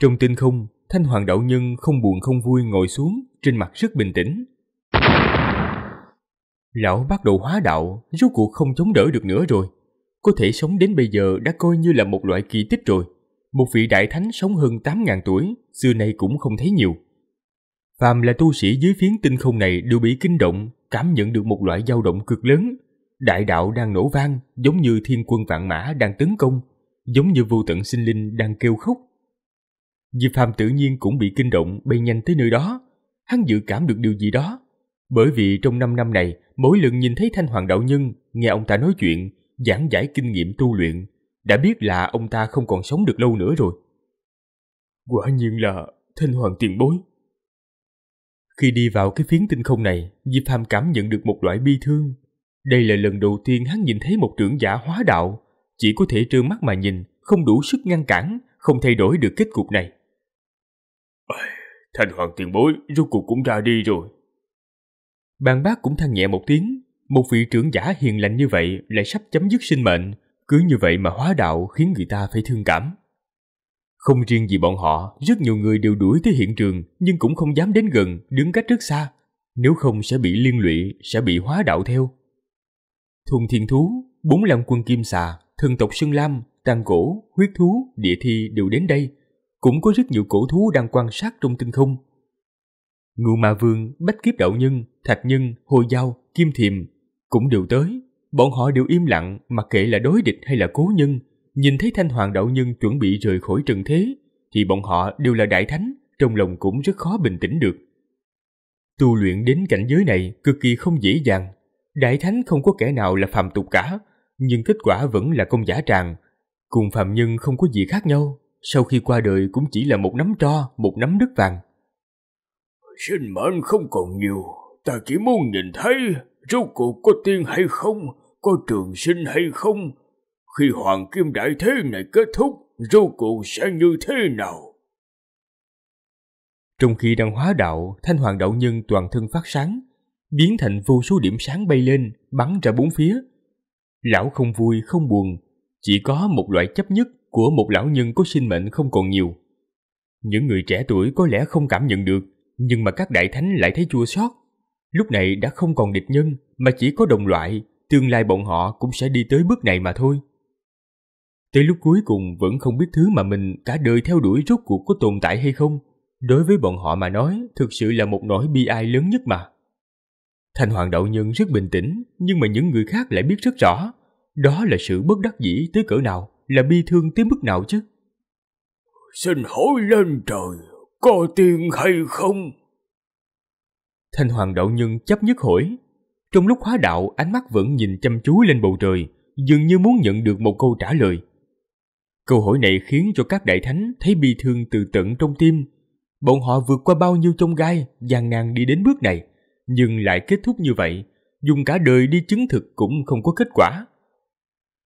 Trong tinh không, Thanh Hoàng Đạo Nhân không buồn không vui ngồi xuống, trên mặt rất bình tĩnh. Lão bắt đầu hóa đạo, rốt cuộc không chống đỡ được nữa rồi. Có thể sống đến bây giờ đã coi như là một loại kỳ tích rồi. Một vị đại thánh sống hơn 8.000 tuổi, xưa nay cũng không thấy nhiều. Phàm là tu sĩ dưới phiến tinh không này đều bị kinh động, cảm nhận được một loại dao động cực lớn. Đại đạo đang nổ vang, giống như thiên quân vạn mã đang tấn công, giống như vô tận sinh linh đang kêu khóc. Diệp Phàm tự nhiên cũng bị kinh động bay nhanh tới nơi đó hắn dự cảm được điều gì đó. Bởi vì trong 5 năm này, mỗi lần nhìn thấy Thanh Hoàng Đạo Nhân, nghe ông ta nói chuyện, giảng giải kinh nghiệm tu luyện, đã biết là ông ta không còn sống được lâu nữa rồi. Quả nhiên là Thanh Hoàng tiền bối. Khi đi vào cái phiến tinh không này, Di phàm cảm nhận được một loại bi thương. Đây là lần đầu tiên hắn nhìn thấy một trưởng giả hóa đạo, chỉ có thể trơ mắt mà nhìn, không đủ sức ngăn cản, không thay đổi được kết cục này. Ây, Thành hoàng tiền bối rốt cuộc cũng ra đi rồi. Bàn bác cũng than nhẹ một tiếng, một vị trưởng giả hiền lành như vậy lại sắp chấm dứt sinh mệnh, cứ như vậy mà hóa đạo khiến người ta phải thương cảm. Không riêng gì bọn họ, rất nhiều người đều đuổi tới hiện trường nhưng cũng không dám đến gần, đứng cách rất xa. Nếu không sẽ bị liên lụy, sẽ bị hóa đạo theo. Thùng thiên thú, bốn làm quân kim xà, thần tộc Sơn Lam, tàn cổ, huyết thú, địa thi đều đến đây – cũng có rất nhiều cổ thú đang quan sát trong tinh không. Ngưu Ma Vương, Bách Kiếp Đạo Nhân, Thạch Nhân, hồi Giao, Kim Thiềm cũng đều tới. Bọn họ đều im lặng mặc kệ là đối địch hay là cố nhân. Nhìn thấy Thanh Hoàng Đạo Nhân chuẩn bị rời khỏi trần thế thì bọn họ đều là đại thánh, trong lòng cũng rất khó bình tĩnh được. Tu luyện đến cảnh giới này cực kỳ không dễ dàng. Đại thánh không có kẻ nào là phàm tục cả, nhưng kết quả vẫn là công giả tràng. Cùng phàm nhân không có gì khác nhau sau khi qua đời cũng chỉ là một nắm tro, một nắm đất vàng. Sinh mệnh không còn nhiều, ta chỉ muốn nhìn thấy rốt cuộc có tiên hay không, có trường sinh hay không. Khi hoàng kim đại thế này kết thúc, rốt cuộc sẽ như thế nào? Trong khi đang hóa đạo, thanh hoàng đạo nhân toàn thân phát sáng, biến thành vô số điểm sáng bay lên, bắn ra bốn phía. Lão không vui, không buồn, chỉ có một loại chấp nhất của một lão nhân có sinh mệnh không còn nhiều. Những người trẻ tuổi có lẽ không cảm nhận được, nhưng mà các đại thánh lại thấy chua xót. Lúc này đã không còn địch nhân mà chỉ có đồng loại, tương lai bọn họ cũng sẽ đi tới bước này mà thôi. Tới lúc cuối cùng vẫn không biết thứ mà mình cả đời theo đuổi rốt cuộc có tồn tại hay không. Đối với bọn họ mà nói, thực sự là một nỗi bi ai lớn nhất mà. Thanh Hoàng Đạo Nhân rất bình tĩnh, nhưng mà những người khác lại biết rất rõ. Đó là sự bất đắc dĩ tới cỡ nào là bi thương tới mức nào chứ? Xin hỏi lên trời, có tiên hay không? Thanh Hoàng Đạo Nhân chấp nhất hỏi. Trong lúc hóa đạo, ánh mắt vẫn nhìn chăm chú lên bầu trời, dường như muốn nhận được một câu trả lời. Câu hỏi này khiến cho các đại thánh thấy bi thương từ tận trong tim. Bọn họ vượt qua bao nhiêu trong gai, gian nan đi đến bước này, nhưng lại kết thúc như vậy, dùng cả đời đi chứng thực cũng không có kết quả.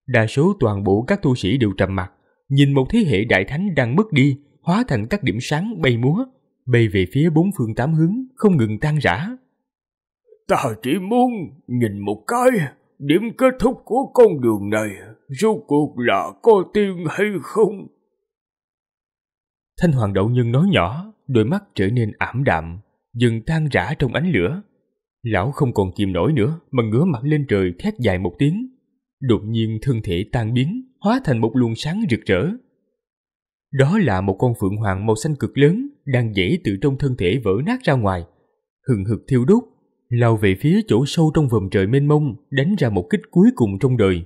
Đa số toàn bộ các tu sĩ đều trầm mặt nhìn một thế hệ đại thánh đang mất đi, hóa thành các điểm sáng bay múa, bay về phía bốn phương tám hướng, không ngừng tan rã. Ta chỉ muốn nhìn một cái, điểm kết thúc của con đường này, rốt cuộc là có tiên hay không? Thanh Hoàng Đậu Nhân nói nhỏ, đôi mắt trở nên ảm đạm, dần tan rã trong ánh lửa. Lão không còn chìm nổi nữa mà ngửa mặt lên trời thét dài một tiếng. Đột nhiên thân thể tan biến, hóa thành một luồng sáng rực rỡ. Đó là một con phượng hoàng màu xanh cực lớn đang dễ từ trong thân thể vỡ nát ra ngoài, hừng hực thiêu đốt, lao về phía chỗ sâu trong vòm trời mênh mông, đánh ra một kích cuối cùng trong đời.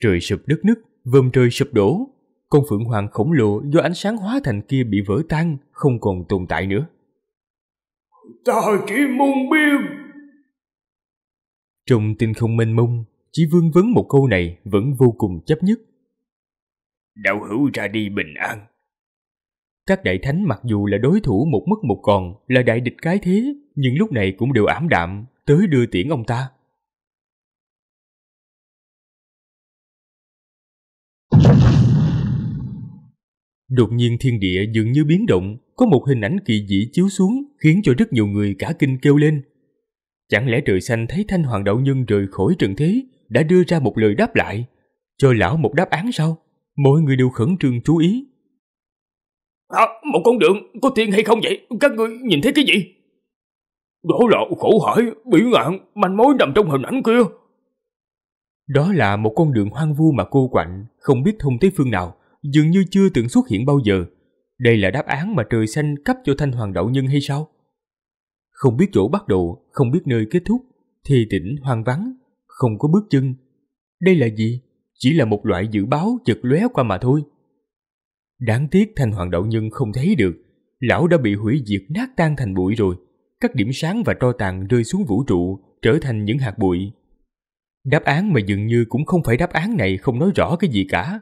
Trời sụp đất nứt, vòm trời sụp đổ, con phượng hoàng khổng lồ do ánh sáng hóa thành kia bị vỡ tan, không còn tồn tại nữa. Ta chỉ muốn biết trong tinh không mênh mông, chỉ vương vấn một câu này vẫn vô cùng chấp nhất. Đạo hữu ra đi bình an. Các đại thánh mặc dù là đối thủ một mất một còn, là đại địch cái thế, nhưng lúc này cũng đều ảm đạm, tới đưa tiễn ông ta. Đột nhiên thiên địa dường như biến động, có một hình ảnh kỳ dị chiếu xuống khiến cho rất nhiều người cả kinh kêu lên, Chẳng lẽ trời xanh thấy thanh hoàng đạo nhân rời khỏi trần thế đã đưa ra một lời đáp lại, cho lão một đáp án sao? Mọi người đều khẩn trương chú ý. À, một con đường có tiên hay không vậy? Các ngươi nhìn thấy cái gì? Đó là khổ hải, bỉ ngạn, manh mối nằm trong hình ảnh kia. Đó là một con đường hoang vu mà cô quạnh, không biết thông tới phương nào, dường như chưa từng xuất hiện bao giờ. Đây là đáp án mà trời xanh cấp cho thanh hoàng đạo nhân hay sao? không biết chỗ bắt đầu, không biết nơi kết thúc, thì tỉnh hoang vắng, không có bước chân. Đây là gì? Chỉ là một loại dự báo chật lóe qua mà thôi. Đáng tiếc thanh hoàng đạo nhân không thấy được, lão đã bị hủy diệt nát tan thành bụi rồi. Các điểm sáng và tro tàn rơi xuống vũ trụ, trở thành những hạt bụi. Đáp án mà dường như cũng không phải đáp án này không nói rõ cái gì cả.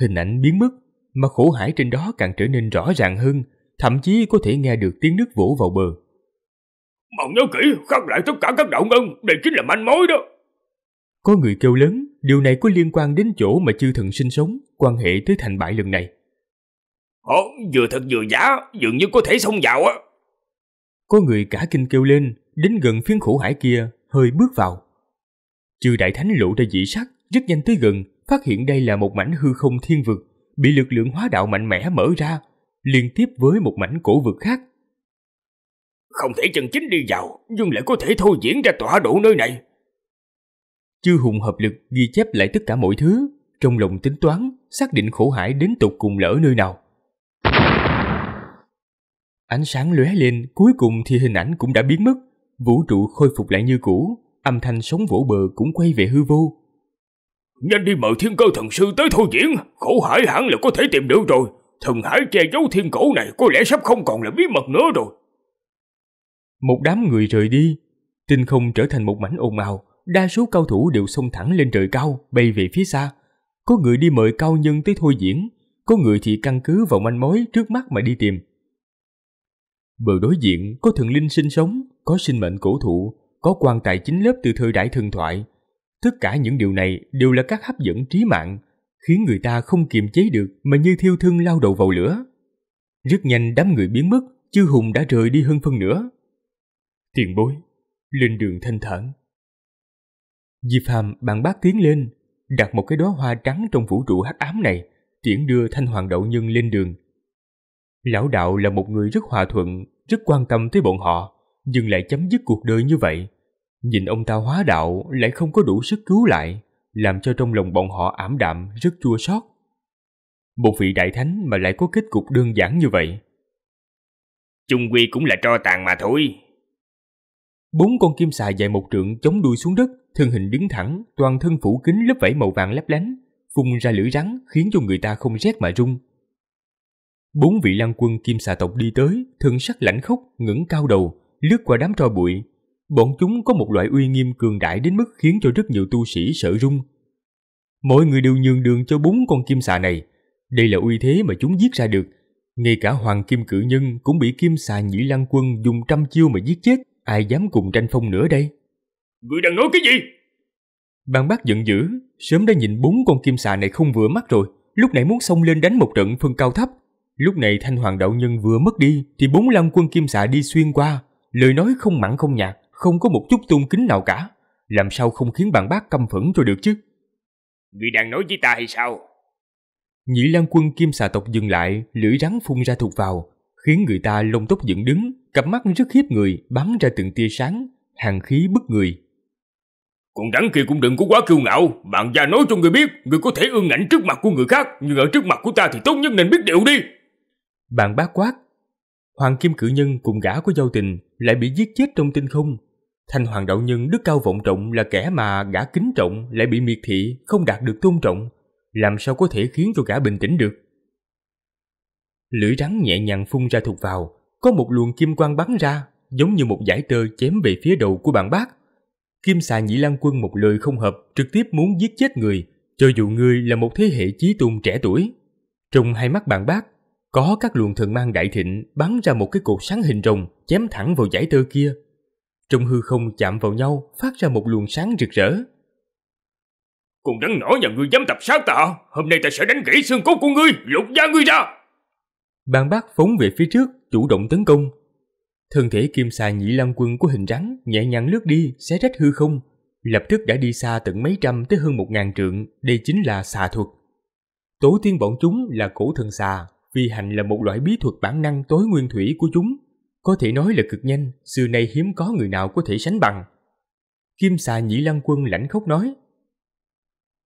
Hình ảnh biến mất, mà khổ hải trên đó càng trở nên rõ ràng hơn, thậm chí có thể nghe được tiếng nước vỗ vào bờ. Màu nhớ kỹ, khắc lại tất cả các đạo ngân, đây chính là manh mối đó. Có người kêu lớn, điều này có liên quan đến chỗ mà chư thần sinh sống, quan hệ tới thành bại lần này. Họ vừa thật vừa giả, dường như có thể xông vào á. Có người cả kinh kêu lên, đến gần phiến khổ hải kia, hơi bước vào. Chư đại thánh lộ ra dị sắc, rất nhanh tới gần, phát hiện đây là một mảnh hư không thiên vực, bị lực lượng hóa đạo mạnh mẽ mở ra, liên tiếp với một mảnh cổ vực khác không thể chân chính đi vào Nhưng lại có thể thôi diễn ra tỏa độ nơi này Chư hùng hợp lực ghi chép lại tất cả mọi thứ Trong lòng tính toán Xác định khổ hải đến tục cùng lỡ nơi nào Ánh sáng lóe lên Cuối cùng thì hình ảnh cũng đã biến mất Vũ trụ khôi phục lại như cũ Âm thanh sóng vỗ bờ cũng quay về hư vô Nhanh đi mời thiên cơ thần sư tới thôi diễn Khổ hải hẳn là có thể tìm được rồi Thần hải che giấu thiên cổ này Có lẽ sắp không còn là bí mật nữa rồi một đám người rời đi, tinh không trở thành một mảnh ồn ào, đa số cao thủ đều xông thẳng lên trời cao, bay về phía xa. Có người đi mời cao nhân tới thôi diễn, có người thì căn cứ vào manh mối trước mắt mà đi tìm. Bờ đối diện có thần linh sinh sống, có sinh mệnh cổ thụ, có quan tài chính lớp từ thời đại thần thoại. Tất cả những điều này đều là các hấp dẫn trí mạng, khiến người ta không kiềm chế được mà như thiêu thân lao đầu vào lửa. Rất nhanh đám người biến mất, chư hùng đã rời đi hơn phân nửa tiền bối lên đường thanh thản diệp phàm bàn bác tiến lên đặt một cái đóa hoa trắng trong vũ trụ hắc ám này tiễn đưa thanh hoàng đậu nhân lên đường lão đạo là một người rất hòa thuận rất quan tâm tới bọn họ nhưng lại chấm dứt cuộc đời như vậy nhìn ông ta hóa đạo lại không có đủ sức cứu lại làm cho trong lòng bọn họ ảm đạm rất chua xót một vị đại thánh mà lại có kết cục đơn giản như vậy chung quy cũng là tro tàn mà thôi Bốn con kim xà dài một trượng chống đuôi xuống đất, thân hình đứng thẳng, toàn thân phủ kín lớp vảy màu vàng lấp lánh, phun ra lưỡi rắn khiến cho người ta không rét mà run. Bốn vị lang quân kim xà tộc đi tới, thân sắc lãnh khốc, ngẩng cao đầu, lướt qua đám tro bụi. Bọn chúng có một loại uy nghiêm cường đại đến mức khiến cho rất nhiều tu sĩ sợ run. Mọi người đều nhường đường cho bốn con kim xà này. Đây là uy thế mà chúng giết ra được. Ngay cả hoàng kim cử nhân cũng bị kim xà nhĩ lăng quân dùng trăm chiêu mà giết chết. Ai dám cùng tranh phong nữa đây? Người đang nói cái gì? Bàn bác giận dữ, sớm đã nhìn bốn con kim xà này không vừa mắt rồi, lúc nãy muốn xông lên đánh một trận phân cao thấp. Lúc này thanh hoàng đạo nhân vừa mất đi thì bốn lăng quân kim xà đi xuyên qua, lời nói không mặn không nhạt, không có một chút tôn kính nào cả. Làm sao không khiến bạn bác căm phẫn rồi được chứ? Người đang nói với ta hay sao? Nhĩ Lan quân kim xà tộc dừng lại, lưỡi rắn phun ra thuộc vào, khiến người ta lông tóc dựng đứng, cặp mắt rất hiếp người, bắn ra từng tia sáng, hàng khí bức người. Con rắn kia cũng đừng có quá kiêu ngạo, bạn già nói cho người biết, người có thể ương ngạnh trước mặt của người khác, nhưng ở trước mặt của ta thì tốt nhất nên biết điều đi. Bạn bác quát, Hoàng Kim cử Nhân cùng gã của giao tình lại bị giết chết trong tinh không. Thanh Hoàng Đạo Nhân đức cao vọng trọng là kẻ mà gã kính trọng lại bị miệt thị, không đạt được tôn trọng. Làm sao có thể khiến cho gã bình tĩnh được? Lưỡi rắn nhẹ nhàng phun ra thuộc vào, có một luồng kim quang bắn ra, giống như một giải tơ chém về phía đầu của bạn bác. Kim xà nhĩ lan quân một lời không hợp, trực tiếp muốn giết chết người, cho dù ngươi là một thế hệ chí tôn trẻ tuổi. Trong hai mắt bạn bác, có các luồng thần mang đại thịnh bắn ra một cái cột sáng hình rồng chém thẳng vào giải tơ kia. Trong hư không chạm vào nhau phát ra một luồng sáng rực rỡ. Cùng rắn nỏ nhà ngươi dám tập sát ta, hôm nay ta sẽ đánh gãy xương cốt của ngươi, lục da ngươi ra bàn bác phóng về phía trước, chủ động tấn công. Thân thể kim xà nhị lăng quân của hình rắn nhẹ nhàng lướt đi, xé rách hư không, lập tức đã đi xa tận mấy trăm tới hơn một ngàn trượng, đây chính là xà thuật. Tổ tiên bọn chúng là cổ thần xà, phi hành là một loại bí thuật bản năng tối nguyên thủy của chúng, có thể nói là cực nhanh, xưa nay hiếm có người nào có thể sánh bằng. Kim xà nhị lăng quân lãnh khốc nói,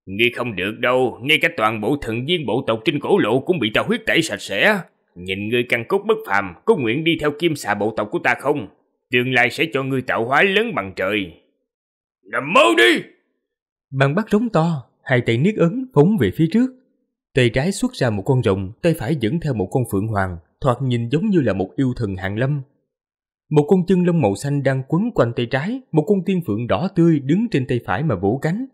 Ngươi không được đâu, ngay cả toàn bộ thần viên bộ tộc trên cổ lộ cũng bị ta huyết tẩy sạch sẽ. Nhìn ngươi căn cốt bất phàm, có nguyện đi theo kim xà bộ tộc của ta không? Tương lai sẽ cho ngươi tạo hóa lớn bằng trời. Nằm mơ đi! Bàn bắt rống to, hai tay niết ấn phóng về phía trước. Tay trái xuất ra một con rồng, tay phải dẫn theo một con phượng hoàng, thoạt nhìn giống như là một yêu thần hạng lâm. Một con chân lông màu xanh đang quấn quanh tay trái, một con tiên phượng đỏ tươi đứng trên tay phải mà vỗ cánh.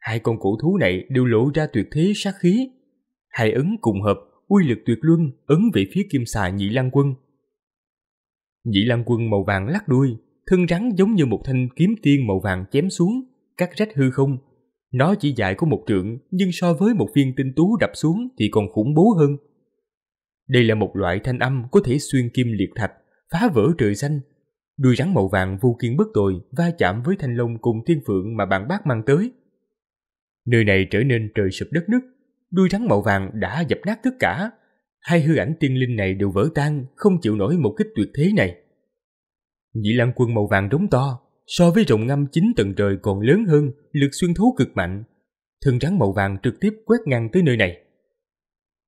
Hai con cổ thú này đều lộ ra tuyệt thế sát khí. Hai ấn cùng hợp uy lực tuyệt luân ấn về phía kim xà nhị lang quân. Nhị lang quân màu vàng lắc đuôi, thân rắn giống như một thanh kiếm tiên màu vàng chém xuống, cắt rách hư không. Nó chỉ dài có một trượng, nhưng so với một viên tinh tú đập xuống thì còn khủng bố hơn. Đây là một loại thanh âm có thể xuyên kim liệt thạch, phá vỡ trời xanh. Đuôi rắn màu vàng vô kiên bất tội va chạm với thanh long cùng thiên phượng mà bạn bác mang tới. Nơi này trở nên trời sụp đất nứt, đuôi rắn màu vàng đã dập nát tất cả. Hai hư ảnh tiên linh này đều vỡ tan, không chịu nổi một kích tuyệt thế này. Nhị lăng Quân màu vàng rống to, so với rộng ngâm chín tầng trời còn lớn hơn, lực xuyên thấu cực mạnh. Thân rắn màu vàng trực tiếp quét ngang tới nơi này.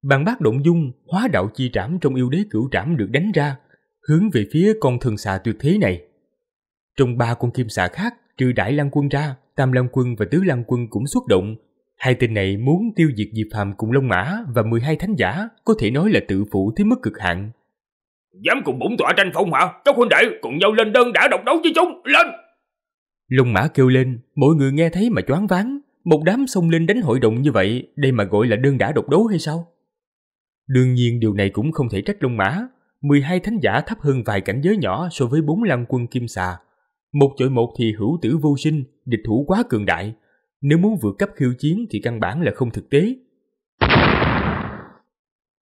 Bàn bác động dung, hóa đạo chi trảm trong yêu đế cửu trảm được đánh ra, hướng về phía con thần xà tuyệt thế này. Trong ba con kim xà khác, trừ đại lăng quân ra, tam lăng quân và tứ lăng quân cũng xuất động, Hai tên này muốn tiêu diệt Diệp Phàm cùng Long Mã và 12 thánh giả, có thể nói là tự phụ tới mức cực hạn. Dám cùng bổn tọa tranh phong hả? Các huynh đệ cùng nhau lên đơn đã độc đấu với chúng, lên! Long Mã kêu lên, mọi người nghe thấy mà choáng váng. Một đám xông lên đánh hội đồng như vậy, đây mà gọi là đơn đã độc đấu hay sao? Đương nhiên điều này cũng không thể trách Long Mã. 12 thánh giả thấp hơn vài cảnh giới nhỏ so với bốn lăng quân kim xà. Một chọi một thì hữu tử vô sinh, địch thủ quá cường đại, nếu muốn vượt cấp khiêu chiến thì căn bản là không thực tế.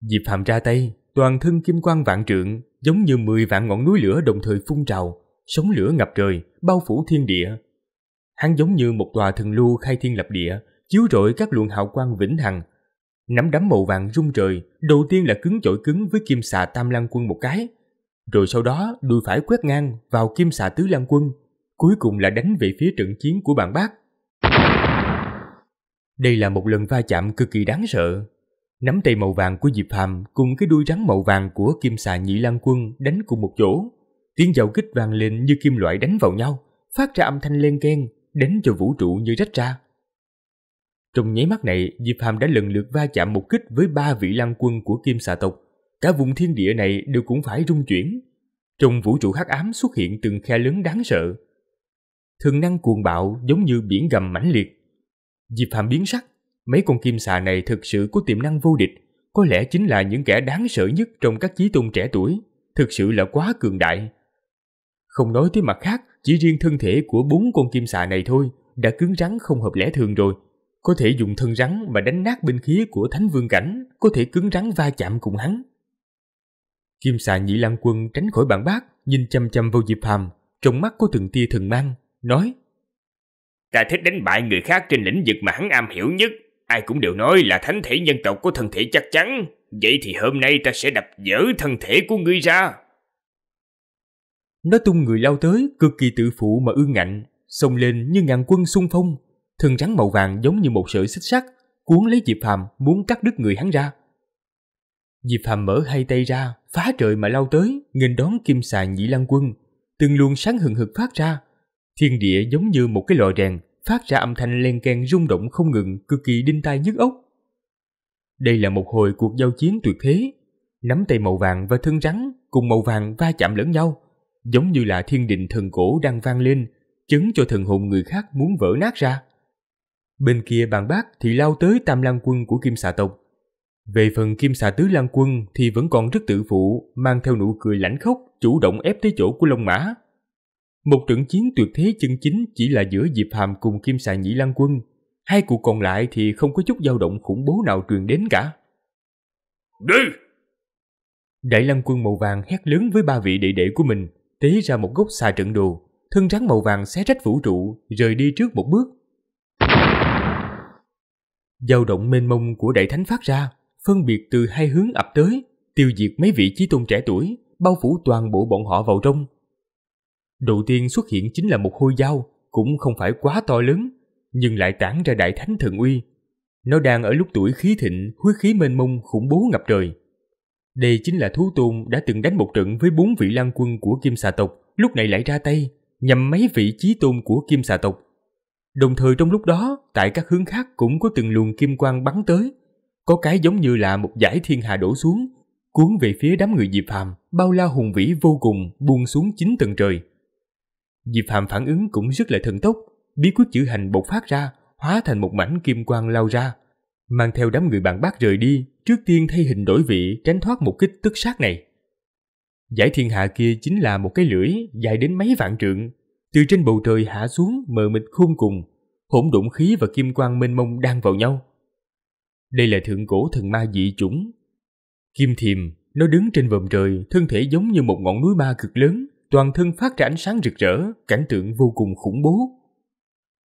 Diệp Phạm ra tay, toàn thân kim quang vạn trượng, giống như 10 vạn ngọn núi lửa đồng thời phun trào, sóng lửa ngập trời, bao phủ thiên địa. Hắn giống như một tòa thần lưu khai thiên lập địa, chiếu rọi các luồng hào quang vĩnh hằng. Nắm đấm màu vàng rung trời, đầu tiên là cứng chọi cứng với kim xà tam lăng quân một cái, rồi sau đó đuôi phải quét ngang vào kim xà tứ lăng quân, cuối cùng là đánh về phía trận chiến của bạn bác. Đây là một lần va chạm cực kỳ đáng sợ. Nắm tay màu vàng của Diệp Hàm cùng cái đuôi rắn màu vàng của kim xà nhị lan quân đánh cùng một chỗ. Tiếng giao kích vang lên như kim loại đánh vào nhau, phát ra âm thanh len keng, đánh cho vũ trụ như rách ra. Trong nháy mắt này, Diệp Hàm đã lần lượt va chạm một kích với ba vị lăng quân của Kim Xà tộc. Cả vùng thiên địa này đều cũng phải rung chuyển. Trong vũ trụ hắc ám xuất hiện từng khe lớn đáng sợ. thường năng cuồng bạo giống như biển gầm mãnh liệt, Diệp Phạm biến sắc, mấy con kim xà này thực sự có tiềm năng vô địch, có lẽ chính là những kẻ đáng sợ nhất trong các chí tôn trẻ tuổi, thực sự là quá cường đại. Không nói tới mặt khác, chỉ riêng thân thể của bốn con kim xà này thôi đã cứng rắn không hợp lẽ thường rồi. Có thể dùng thân rắn mà đánh nát binh khí của Thánh Vương Cảnh, có thể cứng rắn va chạm cùng hắn. Kim xà nhị lang quân tránh khỏi bản bác, nhìn chăm chăm vào Diệp Phàm, trong mắt có từng tia thần mang, nói Ta thích đánh bại người khác trên lĩnh vực mà hắn am hiểu nhất. Ai cũng đều nói là thánh thể nhân tộc của thân thể chắc chắn. Vậy thì hôm nay ta sẽ đập dỡ thân thể của ngươi ra. Nó tung người lao tới, cực kỳ tự phụ mà ương ngạnh, xông lên như ngàn quân xung phong. Thân rắn màu vàng giống như một sợi xích sắt, cuốn lấy Diệp Phàm muốn cắt đứt người hắn ra. Diệp Phàm mở hai tay ra, phá trời mà lao tới, nghênh đón kim xà nhị lan quân, từng luồng sáng hừng hực phát ra, Thiên địa giống như một cái lò rèn, phát ra âm thanh len keng rung động không ngừng, cực kỳ đinh tai nhức óc. Đây là một hồi cuộc giao chiến tuyệt thế. Nắm tay màu vàng và thân rắn cùng màu vàng va chạm lẫn nhau, giống như là thiên định thần cổ đang vang lên, chứng cho thần hồn người khác muốn vỡ nát ra. Bên kia bàn bác thì lao tới tam lăng quân của kim xà tộc. Về phần kim xà tứ lăng quân thì vẫn còn rất tự phụ, mang theo nụ cười lãnh khốc, chủ động ép tới chỗ của lông mã. Một trận chiến tuyệt thế chân chính chỉ là giữa Diệp Hàm cùng Kim Sà Nhĩ Lan Quân. Hai cuộc còn lại thì không có chút dao động khủng bố nào truyền đến cả. Đi! Đại Lăng Quân màu vàng hét lớn với ba vị đệ đệ của mình, tế ra một gốc xà trận đồ. Thân rắn màu vàng xé rách vũ trụ, rời đi trước một bước. Dao động mênh mông của đại thánh phát ra, phân biệt từ hai hướng ập tới, tiêu diệt mấy vị chí tôn trẻ tuổi, bao phủ toàn bộ bọn họ vào trong. Đầu tiên xuất hiện chính là một hôi dao, cũng không phải quá to lớn, nhưng lại tản ra đại thánh thần uy. Nó đang ở lúc tuổi khí thịnh, huyết khí mênh mông, khủng bố ngập trời. Đây chính là thú tôn đã từng đánh một trận với bốn vị lang quân của kim xà tộc, lúc này lại ra tay, nhằm mấy vị chí tôn của kim xà tộc. Đồng thời trong lúc đó, tại các hướng khác cũng có từng luồng kim quang bắn tới. Có cái giống như là một giải thiên hà đổ xuống, cuốn về phía đám người Diệp Phàm, bao la hùng vĩ vô cùng buông xuống chín tầng trời. Diệp Phạm phản ứng cũng rất là thần tốc, bí quyết chữ hành bộc phát ra, hóa thành một mảnh kim quang lao ra, mang theo đám người bạn bác rời đi, trước tiên thay hình đổi vị tránh thoát một kích tức sát này. Giải thiên hạ kia chính là một cái lưỡi dài đến mấy vạn trượng, từ trên bầu trời hạ xuống mờ mịt khôn cùng, hỗn độn khí và kim quang mênh mông đan vào nhau. Đây là thượng cổ thần ma dị chủng. Kim Thiềm, nó đứng trên vòm trời, thân thể giống như một ngọn núi ma cực lớn, toàn thân phát ra ánh sáng rực rỡ, cảnh tượng vô cùng khủng bố.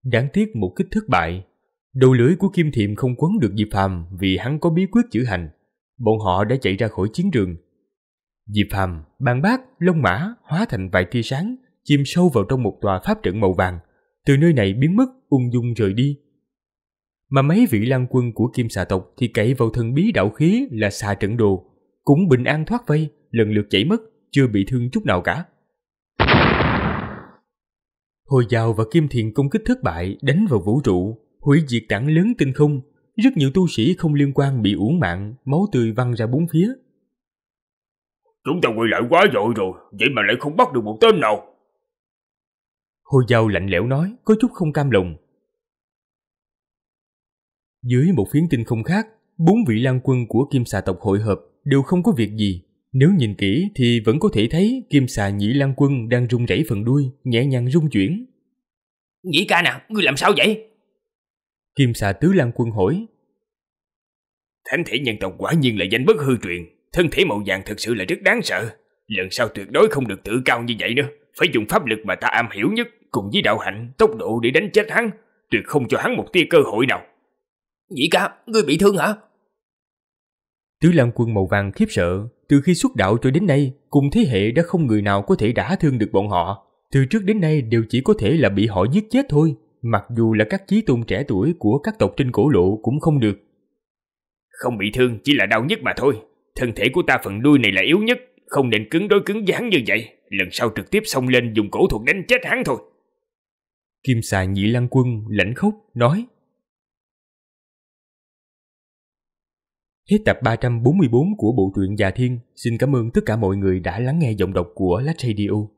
Đáng tiếc một kích thất bại, đầu lưỡi của Kim Thiệm không quấn được Diệp Phàm vì hắn có bí quyết chữa hành. Bọn họ đã chạy ra khỏi chiến trường. Diệp Phàm, bàn bác, lông mã hóa thành vài tia sáng, chìm sâu vào trong một tòa pháp trận màu vàng, từ nơi này biến mất, ung dung rời đi. Mà mấy vị lang quân của Kim xà tộc thì cậy vào thân bí đạo khí là xà trận đồ, cũng bình an thoát vây, lần lượt chạy mất, chưa bị thương chút nào cả. Hồi giáo và Kim Thiện công kích thất bại đánh vào vũ trụ, hủy diệt tảng lớn tinh không, rất nhiều tu sĩ không liên quan bị uổng mạng, máu tươi văng ra bốn phía. Chúng ta quay lại quá vội rồi, vậy mà lại không bắt được một tên nào. Hồi giáo lạnh lẽo nói, có chút không cam lòng. Dưới một phiến tinh không khác, bốn vị lang quân của kim xà tộc hội hợp đều không có việc gì, nếu nhìn kỹ thì vẫn có thể thấy kim xà nhị lan quân đang rung rẩy phần đuôi, nhẹ nhàng rung chuyển. Nhĩ ca nè, ngươi làm sao vậy? Kim xà tứ lan quân hỏi. Thánh thể nhân tộc quả nhiên là danh bất hư truyền, thân thể màu vàng thật sự là rất đáng sợ. Lần sau tuyệt đối không được tự cao như vậy nữa, phải dùng pháp lực mà ta am hiểu nhất cùng với đạo hạnh, tốc độ để đánh chết hắn, tuyệt không cho hắn một tia cơ hội nào. Nhĩ ca, ngươi bị thương hả? Tứ Lang quân màu vàng khiếp sợ, từ khi xuất đạo cho đến nay, cùng thế hệ đã không người nào có thể đả thương được bọn họ. Từ trước đến nay đều chỉ có thể là bị họ giết chết thôi, mặc dù là các chí tôn trẻ tuổi của các tộc trên cổ lộ cũng không được. Không bị thương chỉ là đau nhất mà thôi, thân thể của ta phần đuôi này là yếu nhất, không nên cứng đối cứng dáng như vậy, lần sau trực tiếp xông lên dùng cổ thuật đánh chết hắn thôi. Kim xà nhị lăng quân lạnh khốc nói Hết tập 344 của bộ truyện Già Thiên. Xin cảm ơn tất cả mọi người đã lắng nghe giọng đọc của Lách Radio.